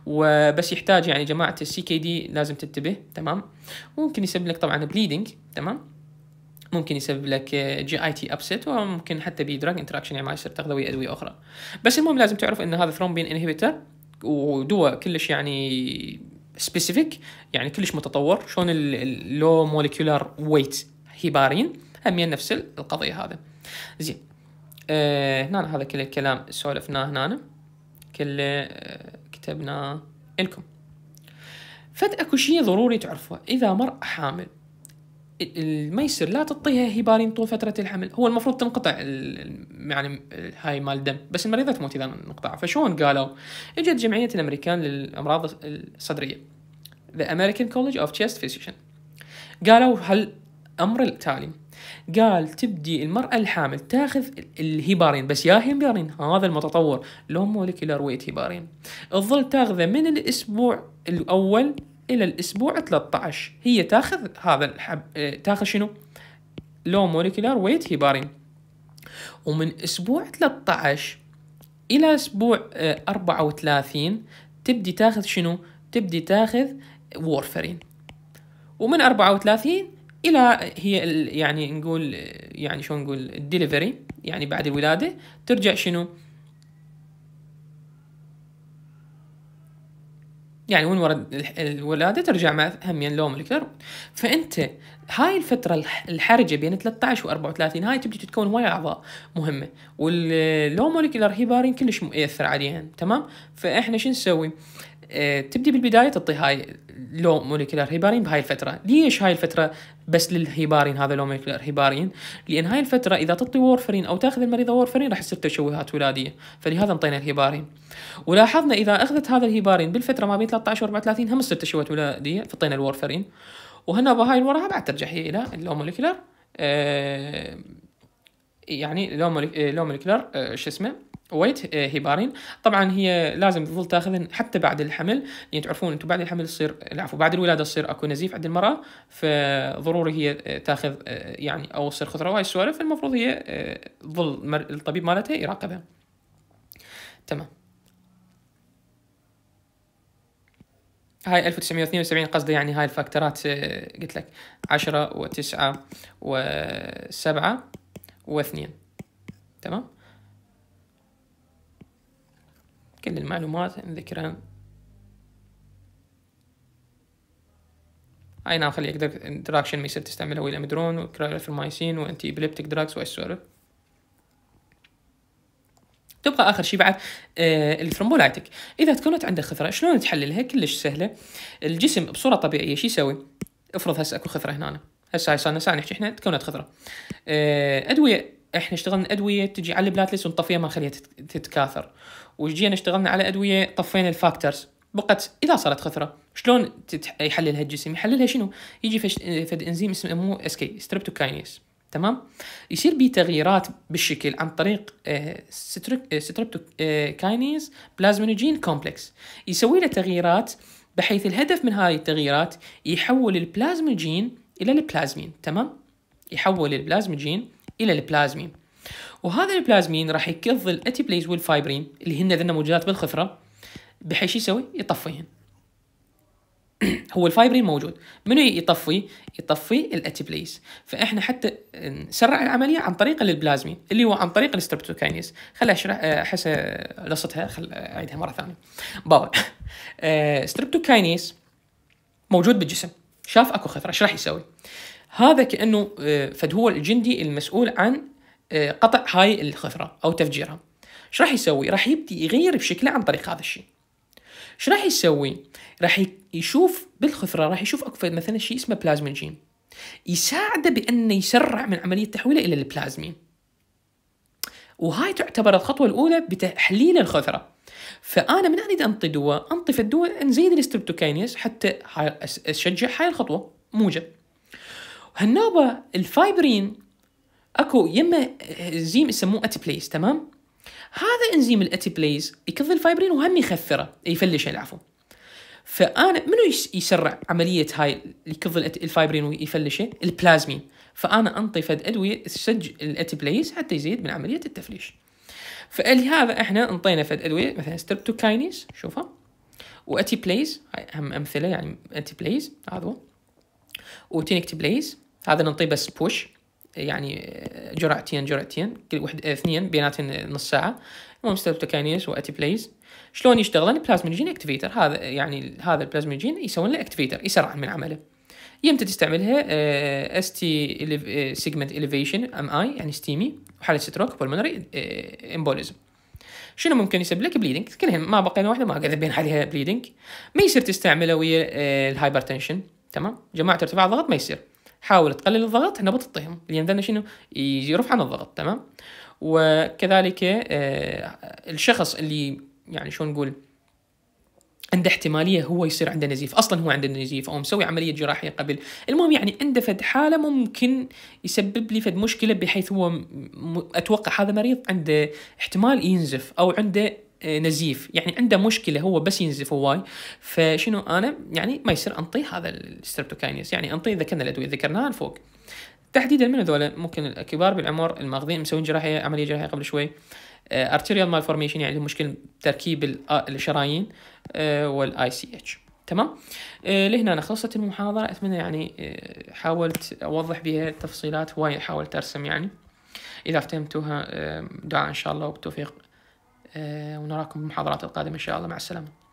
وبس يحتاج يعني جماعه السي كي دي لازم تنتبه تمام ممكن يسبب لك طبعا بليدنج تمام ممكن يسبب لك جي اي تي ابسيت وممكن حتى بدراج انتراكشن يعني ما يصير تاخذه ويا ادويه اخرى بس المهم لازم تعرف ان هذا ثرومبين انهبيتر ودواء كلش يعني سبيسيفيك يعني كلش متطور شلون اللو موليكيولار ويت هيبارين هم يعني نفس القضيه هذا زين آه هذا كل الكلام سولفناه هنا كله آه، كتبناه لكم فد اكو شيء ضروري تعرفه اذا مر حامل الميسر لا تعطيها هيبارين طول فترة الحمل هو المفروض تنقطع يعني هاي مال الدم بس المريضة تموت إذا انقطع فشون قالوا اجت جمعية الأمريكان للأمراض الصدرية The American College of Chest Physician قالوا هل أمر التالي قال تبدي المرأة الحامل تاخذ الهيبارين بس يا هيبارين هذا المتطور لو مولكيولر ويت هيبارين تظل تاخذه من الأسبوع الأول الى الاسبوع 13 هي تاخذ هذا الحب آه، تاخذ شنو لو موليكولار ويت هيبارين ومن اسبوع 13 الى اسبوع 34 آه، تبدي تاخذ شنو تبدي تاخذ وورفرين ومن 34 الى آه، هي يعني نقول يعني شلون نقول الدليفري يعني بعد الولاده ترجع شنو يعني وين ورد الولاده ترجع مع همين يعني لو ملك فانت هاي الفترة الحرجة بين 13 و 34 هاي تبدي تتكون هواي أعضاء مهمة واللو مولكيولر هي بارين كلش مؤثر عليهم تمام فإحنا شو نسوي؟ آه، تبدي بالبدايه تعطي هاي لو موليكولار هيبارين بهاي الفتره ليش هاي الفتره بس للهيبارين هذا لو موليكولار هيبارين لان هاي الفتره اذا تعطي وورفرين او تاخذ المريضه وورفرين راح تصير تشوهات ولاديه فلهذا انطينا الهيبارين ولاحظنا اذا اخذت هذا الهيبارين بالفتره ما بين 13 و 34 هم تصير تشوهات ولاديه فطينا الوورفرين وهنا بهاي الورقه بعد ترجع هي الى اللو موليكولار آه يعني لو آه، موليكولار آه، شو اسمه ويت آه، هيبارين طبعا هي لازم تظل تاخذهن حتى بعد الحمل لان يعني تعرفون انتم بعد الحمل تصير العفو بعد الولاده تصير اكو نزيف عند المراه فضروري هي آه، تاخذ آه، يعني او تصير خطره وهاي السوالف المفروض هي تظل الطبيب مالتها يراقبها تمام هاي 1972 قصدي يعني هاي الفاكتورات قلت لك 10 و9 و7 و2 تمام كل المعلومات نذكرها هاي نعم خلي يقدر انتراكشن ما يصير تستعملها ويا مدرون وكرايفرمايسين وانتي ابليبتك دراكس والسورف تبقى اخر شيء بعد آه الثرومبولايتك اذا تكونت عندك خثره شلون تحللها كلش سهله الجسم بصوره طبيعيه شو يسوي افرض هسه اكو خثره هنا هسه هاي صار نحكي احنا تكونت خثره آه ادويه احنا اشتغلنا ادويه تجي على البلاتلس ونطفيها ما نخليها تتكاثر وجينا اشتغلنا على ادويه طفينا الفاكتورز بقت اذا صارت خثره شلون يحللها الجسم يحللها شنو يجي فش... فد انزيم اسمه اس كي ستريبتوكاينيس تمام يصير بيه تغييرات بالشكل عن طريق ستريبتوكاينيز بلازمينوجين كومبلكس يسوي له تغييرات بحيث الهدف من هذه التغييرات يحول البلازمينوجين الى البلازمين تمام يحول البلازمينوجين الى البلازمين وهذا البلازمين راح يكظ الاتيبليز والفايبرين اللي هن ذن موجودات بالخفره بحيث يسوي يطفيهن هو الفايبرين موجود منو يطفي يطفي الاتيبليز فاحنا حتى نسرع العمليه عن طريق البلازمين اللي هو عن طريق الستربتوكينيز خل اشرح احس لصتها خل اعيدها مره ثانيه باول آه، ستربتوكينيز موجود بالجسم شاف اكو خثره ايش راح يسوي هذا كانه آه، فد هو الجندي المسؤول عن آه، قطع هاي الخثره او تفجيرها ايش راح يسوي راح يبدي يغير بشكله عن طريق هذا الشيء ايش راح يسوي راح يشوف بالخثره راح يشوف اكو مثلا شيء اسمه جين يساعده بانه يسرع من عمليه تحويله الى البلازمين وهاي تعتبر الخطوه الاولى بتحليل الخثره فانا من اريد انطي دواء انطي في الدواء نزيد الاستربتوكينيس حتى اشجع هاي الخطوه موجب هالنوبه الفايبرين اكو يما انزيم يسموه اتيبليز تمام هذا انزيم الاتيبليز يكض الفايبرين وهم يخثره يفلشه العفو فانا منو يسرع عمليه هاي يكض الفايبرين ويفلشه البلازمين فانا انطي فد ادويه تسج الاتيبليز حتى يزيد من عمليه التفليش فلهذا احنا انطينا فد ادويه مثلا ستربتوكاينيز شوفها واتيبليز هاي اهم امثله يعني اتيبليز هذا هو وتينكتبليز هذا ننطيه بس بوش يعني جرعتين جرعتين كل وحده آه، اثنين بيناتهم نص ساعه المهم ستريبتوكاينيز واتي بليز شلون يشتغلون البلازمينجين اكتيفيتر هذا يعني هذا البلازمينجين يسوون له اكتيفيتر يسرع من عمله يمتى تستعملها اس تي سيجمنت اليفيشن ام اي يعني ستيمي وحاله ستروك بولمونري امبوليزم شنو ممكن يسبب لك بليدنج كلهن ما بقينا واحده ما قاعد بين عليها بليدنج ما يصير تستعمله ويا آه، الهايبرتنشن تمام جماعه ارتفاع ضغط ما يصير حاول تقلل الضغط هنا بتطيهم لان ذلك شنو يرفع عن الضغط تمام وكذلك آه، الشخص اللي يعني شلون نقول عنده احتماليه هو يصير عنده نزيف اصلا هو عنده نزيف او مسوي عمليه جراحيه قبل المهم يعني عنده فد حاله ممكن يسبب لي فد مشكله بحيث هو اتوقع هذا مريض عنده احتمال ينزف او عنده آه، نزيف يعني عنده مشكله هو بس ينزف هواي فشنو انا يعني ما يصير انطي هذا الستربتوكاينيس يعني انطي ذكرنا الادويه ذكرناها فوق تحديدا من هذول ممكن الكبار بالعمر الماخذين مسوين جراحيه عمليه جراحيه قبل شوي ارتيريال مال فورميشن يعني مشكله تركيب آه، الشرايين والاي سي اتش تمام آه، لهنا انا خلصت المحاضره اتمنى يعني حاولت اوضح بها تفصيلات هواي حاولت ارسم يعني اذا فهمتوها دعاء ان شاء الله وبالتوفيق آه، ونراكم بالمحاضرات القادمة إن شاء الله مع السلامة